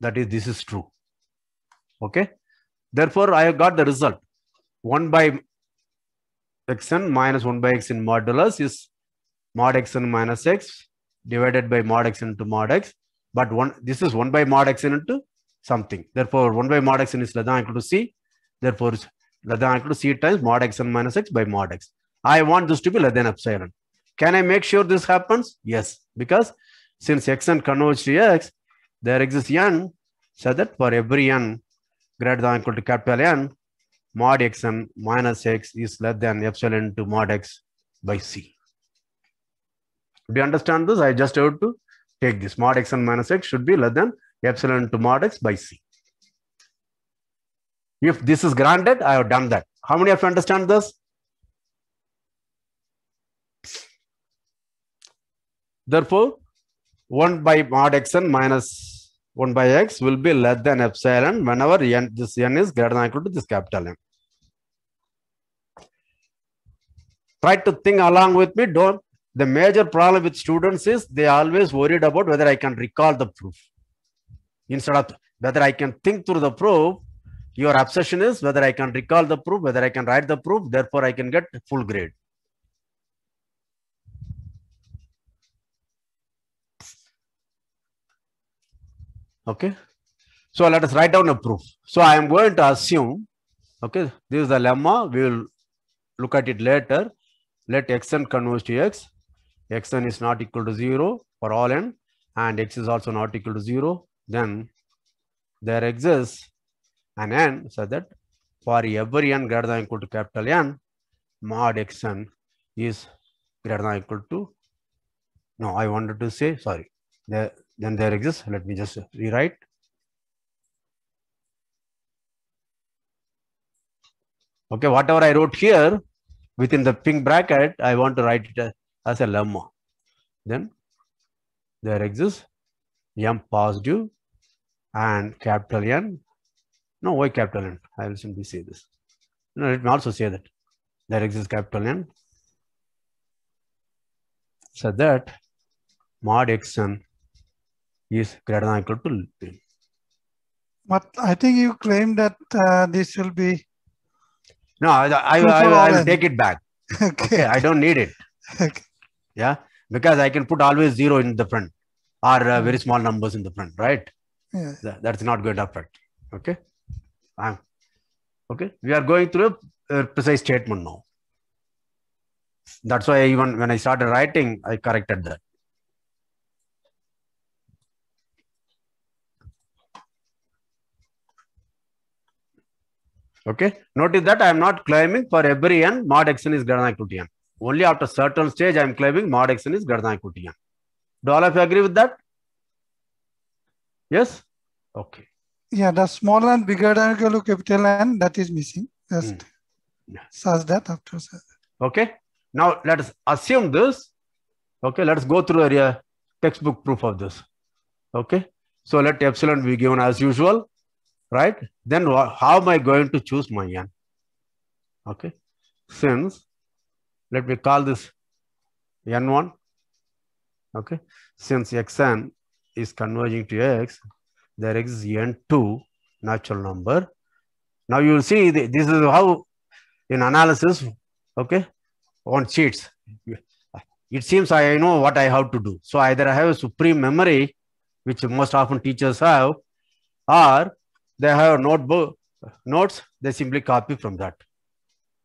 That is, this is true, okay? Therefore, I have got the result. 1 by xn minus 1 by x in modulus is mod xn minus x divided by mod xn to mod x. But one, this is 1 by mod xn into something. Therefore, 1 by mod xn is less than equal to c. Therefore, less than equal to c times mod xn minus x by mod x. I want this to be less than epsilon. Can I make sure this happens? Yes, because since xn converges to x, there exists n so that for every n greater than equal to capital N, mod xn minus x is less than epsilon to mod x by c. Do you understand this? I just have to take this. Mod xn minus x should be less than epsilon to mod x by c. If this is granted, I have done that. How many of you understand this? Therefore, 1 by mod x minus 1 by x will be less than epsilon whenever n, this n is greater than equal to this capital N. Try to think along with me. Don't. The major problem with students is they always worried about whether I can recall the proof. Instead of whether I can think through the proof, your obsession is whether I can recall the proof, whether I can write the proof, therefore I can get full grade. Okay. So let us write down a proof. So I am going to assume, okay, this is the lemma. We will look at it later. Let xn converge to x. xn is not equal to 0 for all n and x is also not equal to 0. Then there exists an n so that for every n greater than equal to capital N, mod xn is greater than equal to, no, I wanted to say, sorry, the then there exists, let me just rewrite. Okay, whatever I wrote here, within the pink bracket, I want to write it as a lemma. Then there exists M positive and capital N. No, why capital N? I will simply say this. No, let me also say that there exists capital N. So that mod xn is greater than equal to three. But I think you claim that uh, this will be. No, I, I, I, will take it back. okay. okay. I don't need it. Okay. Yeah. Because I can put always zero in the front or uh, very mm. small numbers in the front, right? Yeah. that's not going to affect. Okay. I'm, um, okay. We are going through a, a precise statement now. That's why even when I started writing, I corrected that. Okay. Notice that I am not claiming for every n mod xn is greater than equal to n. Only after certain stage I am claiming mod xn is greater than equal to n. Do all of you agree with that? Yes? Okay. Yeah, the small and bigger than equal to capital N that is missing. Just mm. yeah. that after search. Okay. Now let us assume this. Okay, let us go through a textbook proof of this. Okay. So let epsilon be given as usual right? Then how am I going to choose my n? Okay. Since, let me call this n1. Okay. Since xn is converging to x, there exists n2 natural number. Now you will see the, this is how in analysis, okay, on sheets. It seems I know what I have to do. So either I have a supreme memory, which most often teachers have, or they have notebook notes, they simply copy from that.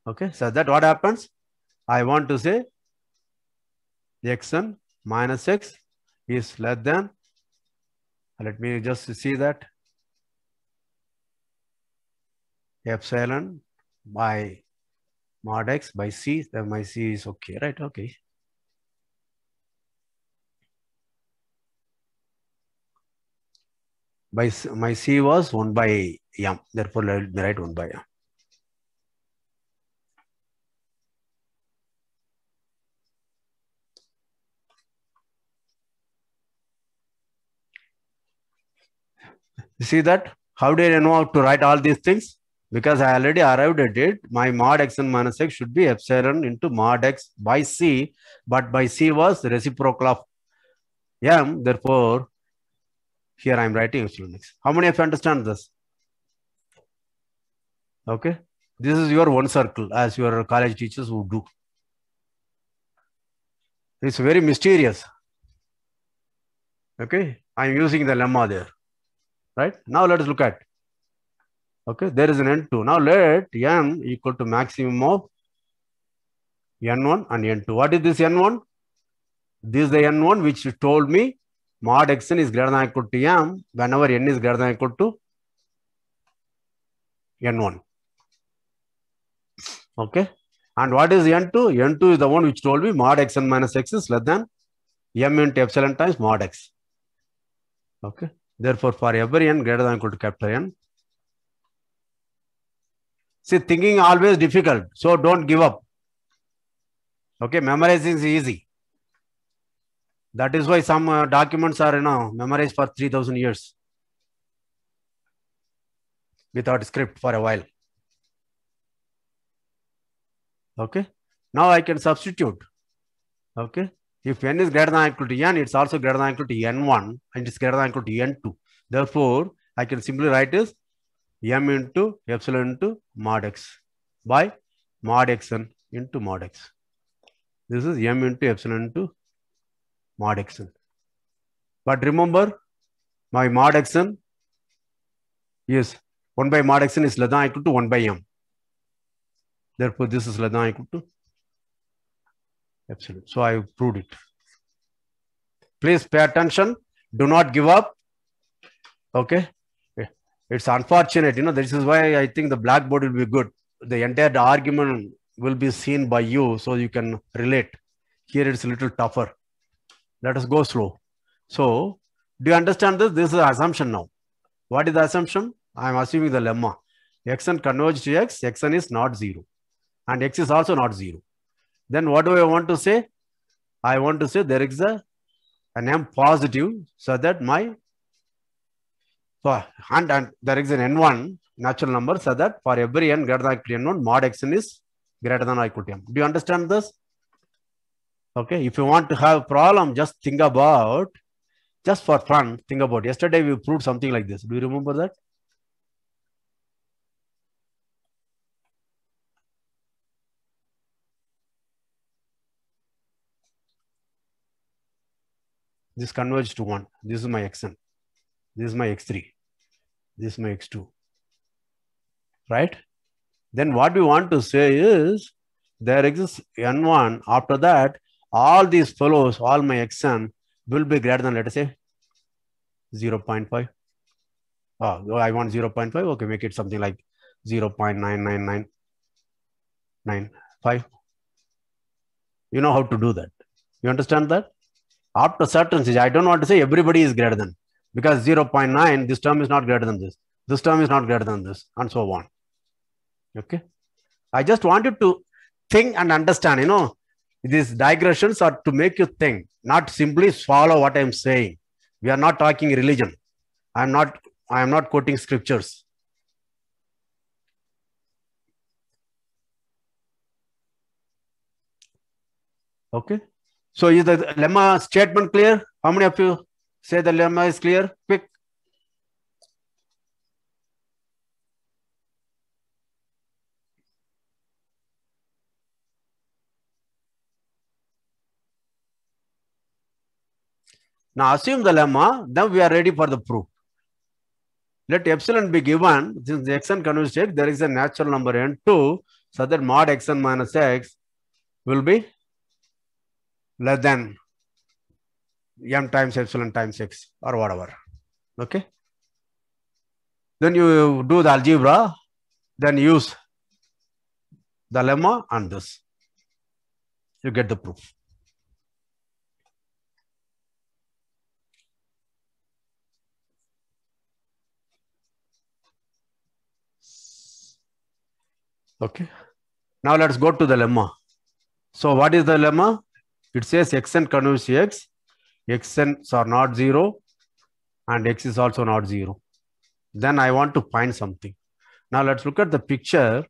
Okay, so that what happens? I want to say xn minus x is less than, let me just see that, epsilon by mod x by c, then my c is okay, right? Okay. by my C was 1 by M. Therefore, I me write 1 by M. You see that? How did I know how to write all these things? Because I already arrived at it. My mod x and minus x should be epsilon into mod x by c. But by c was reciprocal of m. Therefore, here I am writing epsilon x. How many of you understand this? Okay. This is your one circle as your college teachers would do. It's very mysterious. Okay. I'm using the lemma there. Right. Now let us look at. Okay. There is an N2. Now let N equal to maximum of N1 and N2. What is this N1? This is the N1 which you told me mod xn is greater than equal to m whenever n is greater than equal to n1. Okay. And what is n2? n2 is the one which told me mod xn minus x is less than m into epsilon times mod x. Okay. Therefore, for every n greater than equal to capital N. See, thinking always difficult. So don't give up. Okay. Memorizing is easy. That is why some uh, documents are you know, memorized for 3000 years without script for a while. Okay. Now I can substitute. Okay. If n is greater than equal to n, it's also greater than equal to n1 and it's greater than equal to n2. Therefore, I can simply write as m into epsilon into mod x by mod xn into mod x. This is m into epsilon into mod action. But remember, my mod action is 1 by mod action is less than equal to 1 by m. Therefore, this is less than equal to epsilon. So I proved it. Please pay attention. Do not give up. Okay. It's unfortunate, you know, this is why I think the blackboard will be good. The entire argument will be seen by you, so you can relate. Here it's a little tougher. Let us go slow. So do you understand this? This is assumption now. What is the assumption? I am assuming the lemma. xn converges to x, xn is not 0. And x is also not 0. Then what do I want to say? I want to say there is a, an m positive so that my, and, and there is an n1 natural number so that for every n greater than equal to n1 mod xn is greater than or equal to m. Do you understand this? Okay, if you want to have problem, just think about, just for fun, think about. Yesterday we proved something like this. Do you remember that? This converges to 1. This is my xn. This is my x3. This is my x2. Right? Then what we want to say is, there exists n1. After that, all these fellows, all my xn will be greater than, let us say, 0 0.5. Oh, I want 0 0.5. Okay, make it something like 0 0.99995. You know how to do that. You understand that? After certain stage, I don't want to say everybody is greater than because 0 0.9, this term is not greater than this. This term is not greater than this and so on. Okay. I just wanted to think and understand, you know, these digressions are to make you think, not simply swallow what I'm saying. We are not talking religion. I'm not, I am not quoting scriptures. Okay. So is the lemma statement clear? How many of you say the lemma is clear? Quick. Now assume the lemma, then we are ready for the proof. Let epsilon be given, since the xn conveys to x, there is a natural number n2, so that mod xn minus x will be less than m times epsilon times x or whatever. Okay. Then you do the algebra, then use the lemma and this. You get the proof. Okay. Now let's go to the lemma. So what is the lemma? It says xn conveys to x, xn's are not 0 and x is also not 0. Then I want to find something. Now let's look at the picture.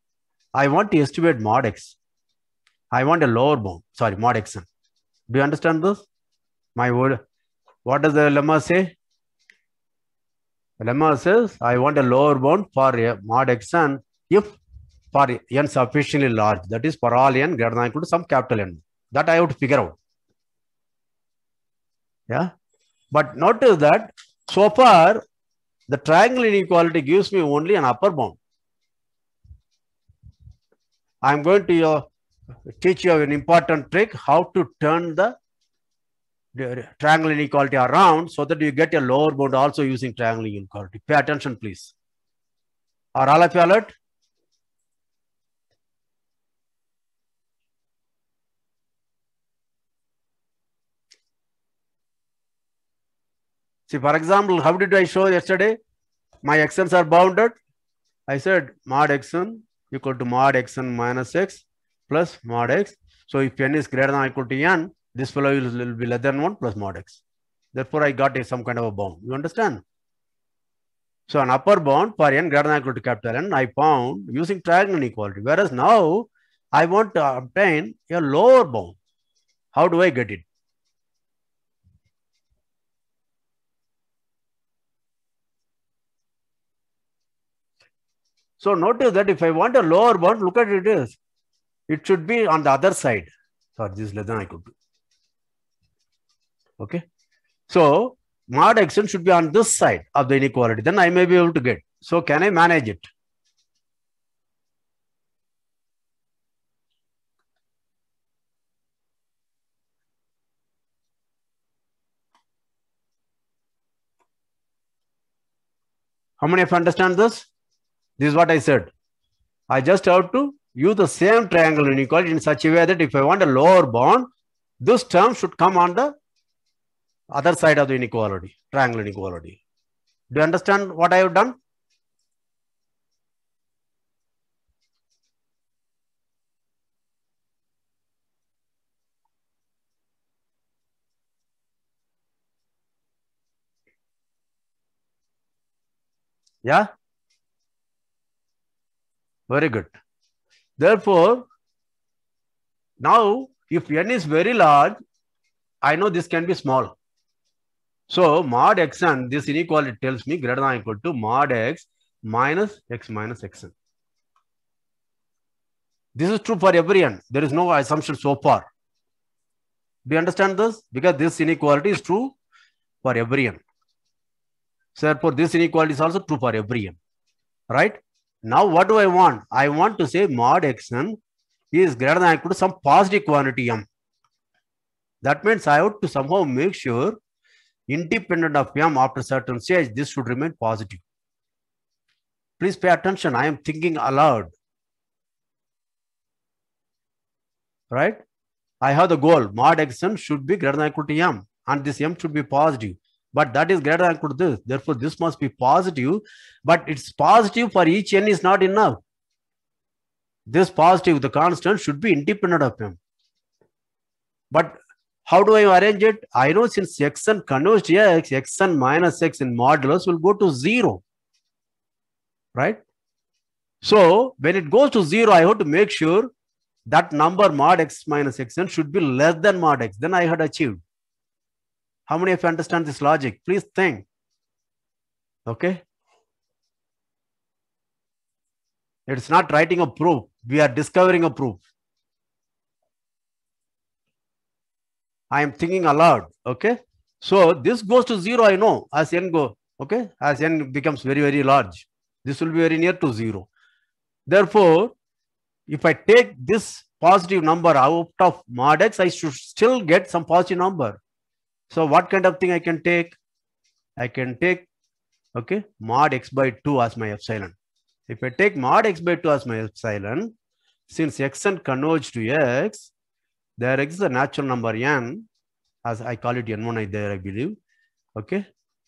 I want to estimate mod x. I want a lower bound, sorry, mod xn. Do you understand this? My word, what does the lemma say? The lemma says I want a lower bound for a mod xn if for n sufficiently large, that is for all n greater than equal to some capital N. That I have to figure out. Yeah. But notice that so far the triangle inequality gives me only an upper bound. I'm going to uh, teach you an important trick how to turn the triangle inequality around so that you get a lower bound also using triangle inequality. Pay attention, please. Are all of you alert? See, for example, how did I show yesterday? My xn's are bounded. I said mod xn equal to mod xn minus x plus mod x. So if n is greater than equal to n, this fellow will, be less than 1 plus mod x. Therefore, I got a, some kind of a bound. You understand? So an upper bound for n greater than equal to capital N, I found using triangle inequality. Whereas now, I want to obtain a lower bound. How do I get it? So notice that if I want a lower bound, look at it is. It should be on the other side. So this is less than could do. Okay. So mod xn should be on this side of the inequality. Then I may be able to get. So can I manage it? How many have understand this? This is what I said. I just have to use the same triangle inequality in such a way that if I want a lower bound, this term should come on the other side of the inequality, triangle inequality. Do you understand what I have done? Yeah? Very good. Therefore, now if n is very large, I know this can be small. So mod xn, this inequality tells me greater than equal to mod x minus x minus xn. This is true for every n. There is no assumption so far. Do you understand this? Because this inequality is true for every n. So therefore, this inequality is also true for every n. Right? Now what do I want? I want to say mod x n is greater than equal to some positive quantity m. That means I have to somehow make sure independent of m after certain stage, this should remain positive. Please pay attention. I am thinking aloud. Right? I have the goal. Mod xn should be greater than equal to m. And this m should be positive but that is greater than equal to this. Therefore, this must be positive, but it's positive for each n is not enough. This positive, the constant, should be independent of m. But how do I arrange it? I know since xn converged here, xn minus x in modulus will go to 0. Right? So, when it goes to 0, I have to make sure that number mod x minus xn should be less than mod x. Then I had achieved. How many of you understand this logic? Please think. Okay. It's not writing a proof. We are discovering a proof. I am thinking aloud. Okay. So this goes to zero, I know, as n go. Okay. As n becomes very, very large. This will be very near to zero. Therefore, if I take this positive number out of mod x, I should still get some positive number. So what kind of thing I can take? I can take, okay, mod x by 2 as my epsilon. If I take mod x by 2 as my epsilon, since x n converges converge to x, there exists a natural number n, as I call it n1 there, I believe. Okay.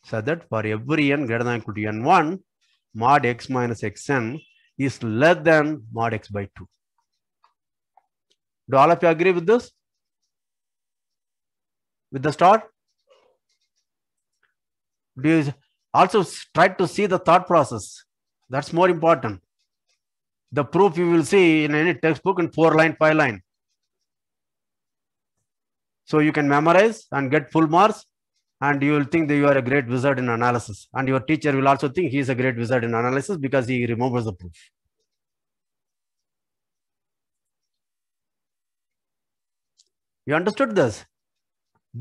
So that for every n greater than equal to n1, mod x minus xn is less than mod x by 2. Do all of you agree with this? With the star? do you also try to see the thought process that's more important the proof you will see in any textbook in four line five line so you can memorize and get full marks and you will think that you are a great wizard in analysis and your teacher will also think he is a great wizard in analysis because he remembers the proof you understood this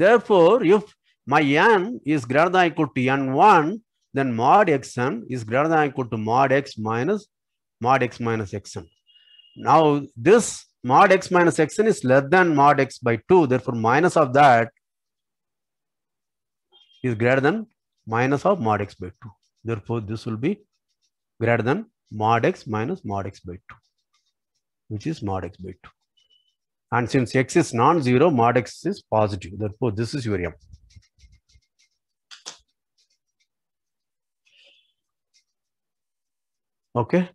therefore if my n is greater than equal to n1, then mod xn is greater than equal to mod x minus mod x minus xn. Now, this mod x minus xn is less than mod x by 2. Therefore, minus of that is greater than minus of mod x by 2. Therefore, this will be greater than mod x minus mod x by 2, which is mod x by 2. And since x is non-zero, mod x is positive. Therefore, this is your m. Okay.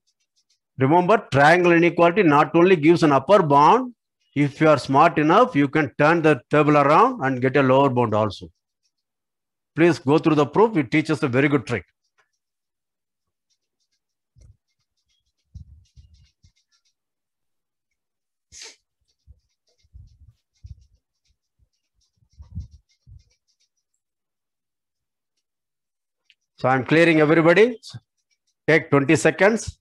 Remember, triangle inequality not only gives an upper bound, if you are smart enough, you can turn the table around and get a lower bound also. Please go through the proof. It teaches a very good trick. So I'm clearing everybody take 20 seconds.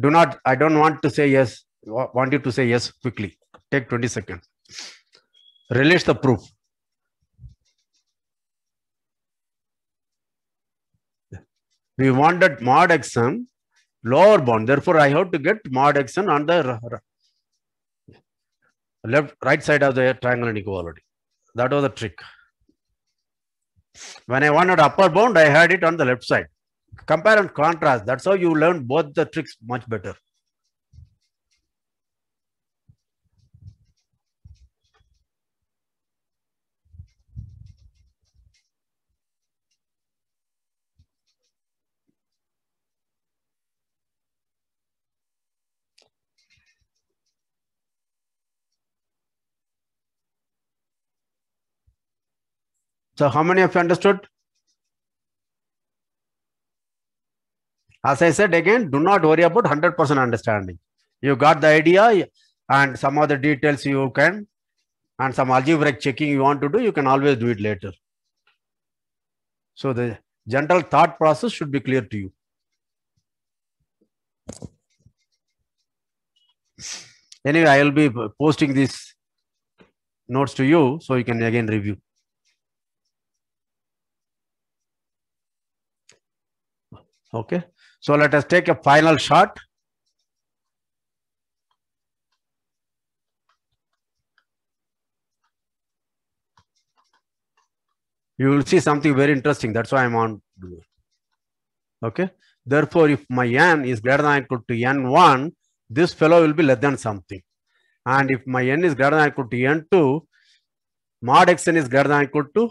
Do not, I don't want to say yes, want you to say yes quickly. Take 20 seconds. Release the proof. We wanted mod action lower bound. Therefore, I have to get mod x on the left, right side of the triangle inequality. That was the trick. When I wanted upper bound, I had it on the left side compare and contrast. That's how you learn both the tricks much better. So how many have you understood? As I said again, do not worry about 100% understanding. You got the idea and some other details you can and some algebraic checking you want to do, you can always do it later. So the general thought process should be clear to you. Anyway, I will be posting these notes to you so you can again review. Okay. So let us take a final shot. You will see something very interesting. That's why I'm on. Okay. Therefore, if my n is greater than equal to n1, this fellow will be less than something. And if my n is greater than equal to n2, mod xn is greater than equal to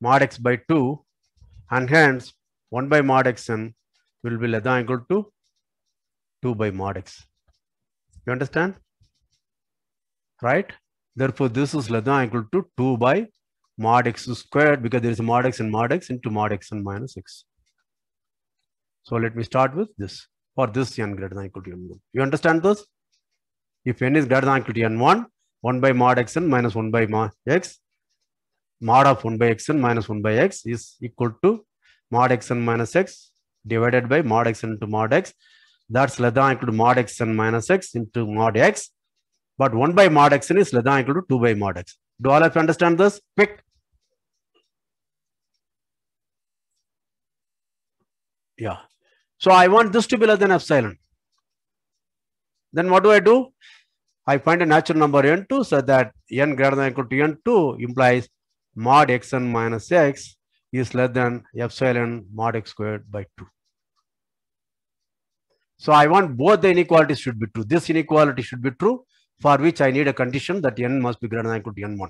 mod x by 2. And hence, 1 by mod xn will be less than equal to 2 by mod x. You understand? Right? Therefore, this is less than equal to 2 by mod x squared because there is mod x and mod x into mod x and minus x. So let me start with this for this n greater than equal to n1. You understand this? If n is greater than equal to n1, 1 by mod xn minus 1 by mod x, mod of 1 by xn minus 1 by x is equal to mod x n minus x divided by mod x into mod x. That's less than equal to mod x n minus x into mod x. But 1 by mod x n is less than equal to 2 by mod x. Do all of you understand this? Quick. Yeah. So I want this to be less than epsilon. Then what do I do? I find a natural number n2 so that n greater than equal to n2 implies mod xn minus x is less than epsilon mod x squared by 2. So I want both the inequalities should be true. This inequality should be true, for which I need a condition that n must be greater than equal to n1.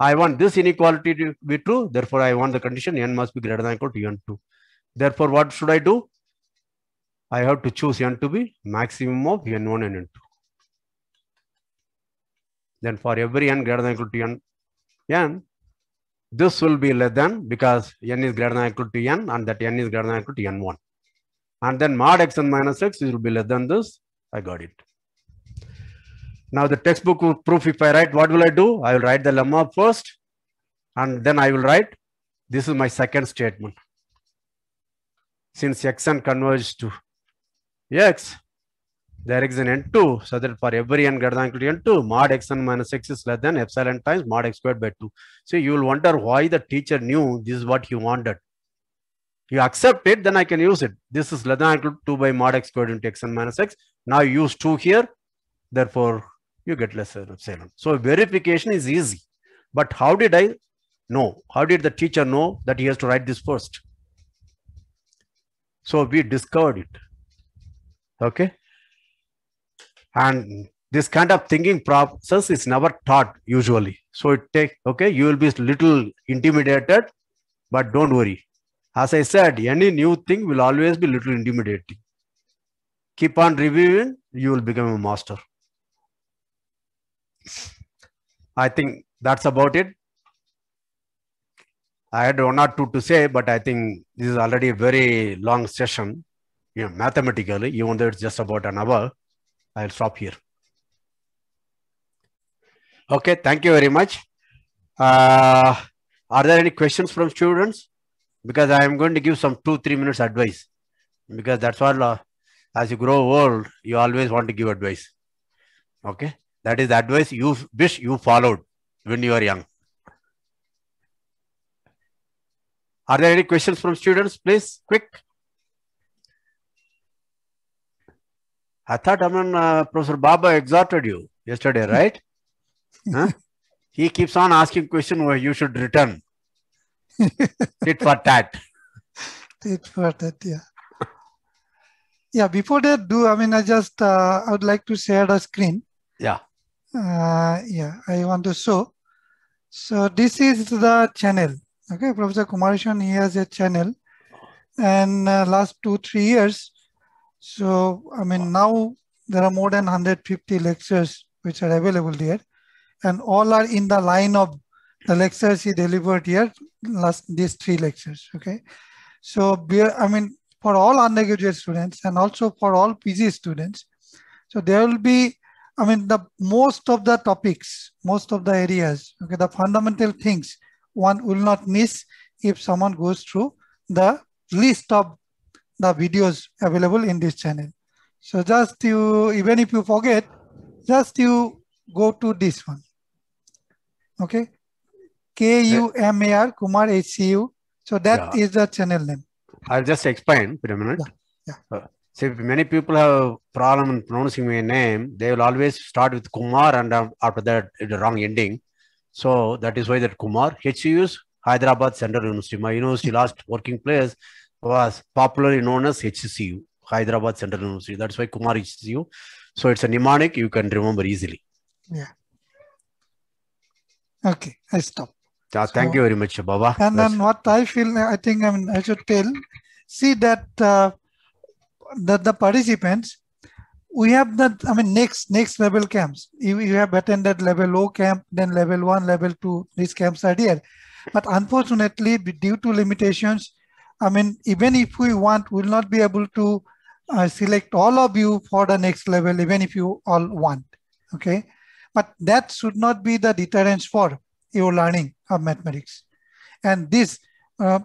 I want this inequality to be true, therefore I want the condition n must be greater than equal to n2. Therefore, what should I do? I have to choose n to be maximum of n1 and n2. Then for every n greater than equal to n, n this will be less than because n is greater than equal to n and that n is greater than equal to n1. And then mod xn minus x will be less than this. I got it. Now the textbook proof, if I write, what will I do? I will write the lemma first and then I will write, this is my second statement. Since xn converges to x, there is an n2 so that for every n greater than equal to n2 mod x1 minus x is less than epsilon times mod x squared by 2 so you will wonder why the teacher knew this is what he wanted you accept it then i can use it this is less than equal to 2 by mod x squared into x1 minus x now use 2 here therefore you get less than epsilon so verification is easy but how did i know how did the teacher know that he has to write this first so we discovered it okay and this kind of thinking process is never taught usually so it takes okay you will be little intimidated but don't worry as i said any new thing will always be little intimidating keep on reviewing you will become a master i think that's about it i had one or two to say but i think this is already a very long session you know mathematically even though it's just about an hour I'll stop here. Okay, thank you very much. Uh, are there any questions from students? Because I am going to give some two, three minutes advice. Because that's all, uh, as you grow old, you always want to give advice. Okay, that is the advice you wish you followed when you were young. Are there any questions from students, please? Quick. I thought, I mean, uh, Professor Baba exhorted you yesterday, right? huh? He keeps on asking question where you should return. Tit for tat. Tit for tat, yeah. Yeah, before that, do I mean, I just, uh, I would like to share the screen. Yeah. Uh, yeah, I want to show. So this is the channel. Okay, Professor Kumarishan, he has a channel. And uh, last two, three years, so, I mean, now there are more than 150 lectures which are available there and all are in the line of the lectures he delivered here, last these three lectures, okay? So, I mean, for all undergraduate students and also for all PG students, so there will be, I mean, the most of the topics, most of the areas, okay, the fundamental things one will not miss if someone goes through the list of the videos available in this channel. So just you, even if you forget, just you go to this one. Okay. K-U-M-A-R, Kumar H-C-U. So that yeah. is the channel name. I'll just explain for a minute. Yeah. yeah. many people have problem in pronouncing my name. They will always start with Kumar and um, after that, the wrong ending. So that is why that Kumar, H-C-U is Hyderabad Central University. My university mm-hmm. last working place, was popularly known as HCU, Hyderabad Central University. That's why Kumar HCU. So it's a mnemonic you can remember easily. Yeah. Okay, i stop. Yeah, so, thank you very much, Baba. And That's... then what I feel, I think I, mean, I should tell, see that uh, the the participants, we have that, I mean, next next level camps. You, you have attended level O camp, then level one, level two, these camps are there. But unfortunately, due to limitations, I mean, even if we want, we'll not be able to uh, select all of you for the next level, even if you all want, okay? But that should not be the deterrence for your learning of mathematics. And this, uh,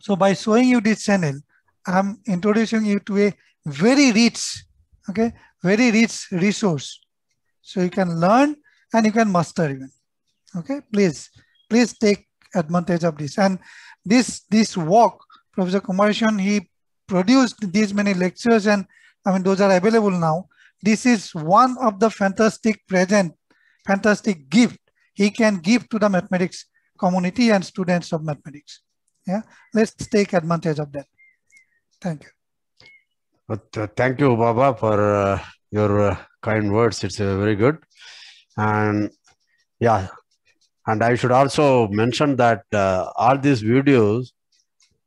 so by showing you this channel, I'm introducing you to a very rich, okay, very rich resource. So you can learn and you can master even. Okay, please, please take advantage of this. And this, this walk Professor Kumarishan, he produced these many lectures and I mean, those are available now. This is one of the fantastic present, fantastic gift he can give to the mathematics community and students of mathematics. Yeah, let's take advantage of that. Thank you. But, uh, thank you, Baba, for uh, your uh, kind words. It's uh, very good. And yeah, and I should also mention that uh, all these videos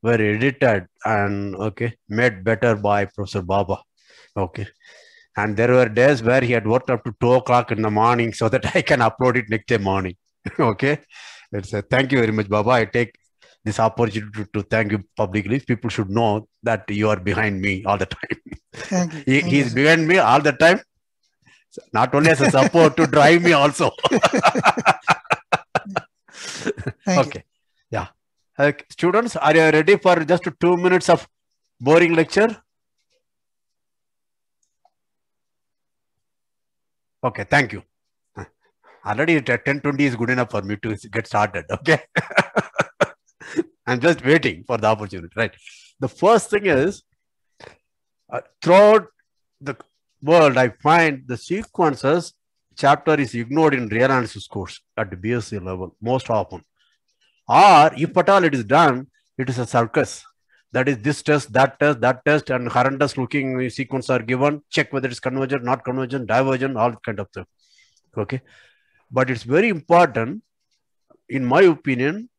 were edited and okay made better by Professor Baba. Okay. And there were days where he had worked up to two o'clock in the morning so that I can upload it next day morning. okay. let's say thank you very much, Baba. I take this opportunity to, to, thank you publicly. People should know that you are behind me all the time. Thank you. he, he's behind me all the time. Not only as a support to drive me also. okay. You. Uh, students, are you ready for just two minutes of boring lecture? Okay, thank you. Already 10.20 is good enough for me to get started, okay? I'm just waiting for the opportunity, right? The first thing is, uh, throughout the world, I find the sequences chapter is ignored in real analysis course at the BSc level most often. Or if at all it is done, it is a circus. That is this test, that test, that test, and horrendous looking sequence are given. Check whether it's convergent, not convergent, divergent, all kind of stuff. Okay. But it's very important, in my opinion,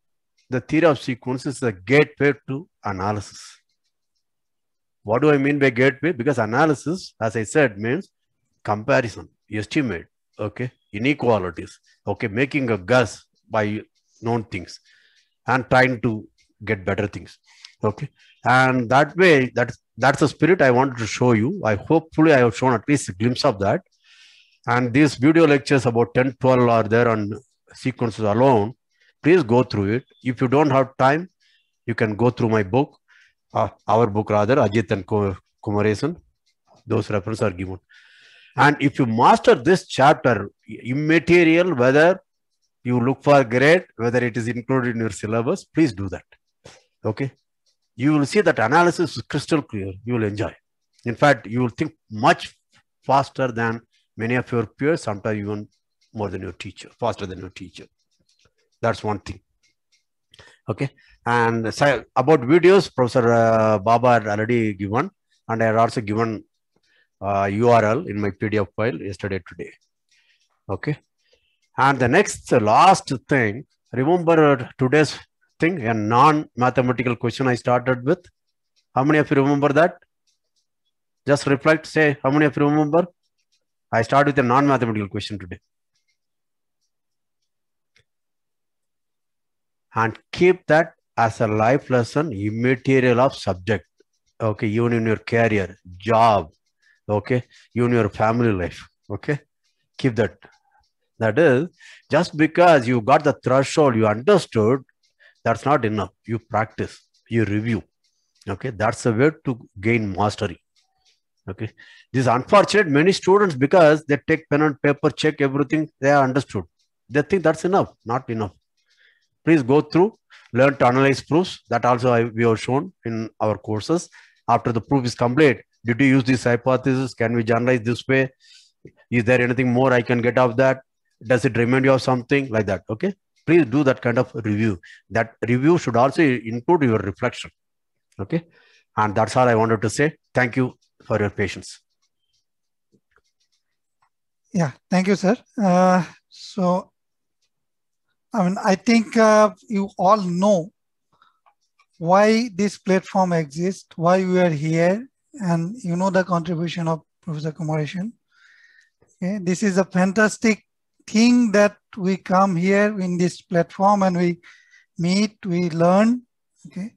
the theory of sequence is the gateway to analysis. What do I mean by gateway? Because analysis, as I said, means comparison, estimate, okay, inequalities, okay, making a guess by known things and trying to get better things. Okay. And that way, that that's the spirit I wanted to show you. I hopefully I have shown at least a glimpse of that. And these video lectures about 10, 12 are there on sequences alone. Please go through it. If you don't have time, you can go through my book, uh, our book rather, Ajit and Kumaresan. Those references are given. And if you master this chapter, immaterial, whether you look for grade, whether it is included in your syllabus, please do that. Okay. You will see that analysis is crystal clear. You will enjoy. In fact, you will think much faster than many of your peers, sometimes even more than your teacher, faster than your teacher. That's one thing. Okay. And so about videos, Professor uh, Baba had already given, and I had also given uh, URL in my PDF file yesterday, today. Okay. And the next, the last thing, remember today's thing, a non-mathematical question I started with. How many of you remember that? Just reflect, say, how many of you remember? I start with a non-mathematical question today. And keep that as a life lesson, immaterial of subject. Okay, even in your career, job, okay, even your family life. Okay, keep that that is, just because you got the threshold, you understood, that's not enough. You practice, you review. Okay, that's the way to gain mastery. Okay, this is unfortunate. Many students, because they take pen and paper, check everything, they are understood. They think that's enough, not enough. Please go through, learn to analyze proofs. That also I, we have shown in our courses. After the proof is complete, did you use this hypothesis? Can we generalize this way? Is there anything more I can get out of that? Does it remind you of something like that? Okay. Please do that kind of review. That review should also include your reflection. Okay. And that's all I wanted to say. Thank you for your patience. Yeah. Thank you, sir. Uh, so, I mean, I think uh, you all know why this platform exists, why we are here, and you know the contribution of Professor Kumareshan. Okay, this is a fantastic think that we come here in this platform and we meet, we learn. Okay,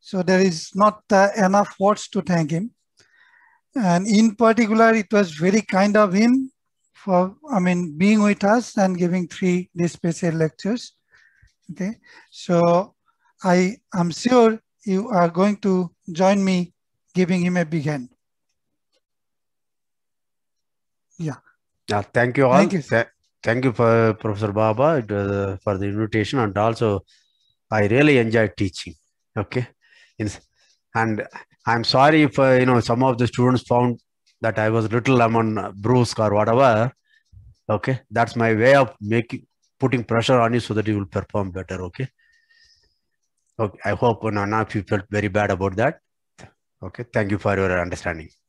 so there is not uh, enough words to thank him. And in particular, it was very kind of him for, I mean, being with us and giving three these special lectures. Okay, so I am sure you are going to join me giving him a big hand. Yeah. Yeah, thank you all. Thank you. Th Thank you, for uh, Professor Baba, uh, for the invitation. And also, I really enjoy teaching. Okay. And I'm sorry if, uh, you know, some of the students found that I was little on brusque or whatever. Okay. That's my way of making, putting pressure on you so that you will perform better. Okay. Okay. I hope Nana, you felt very bad about that. Okay. Thank you for your understanding.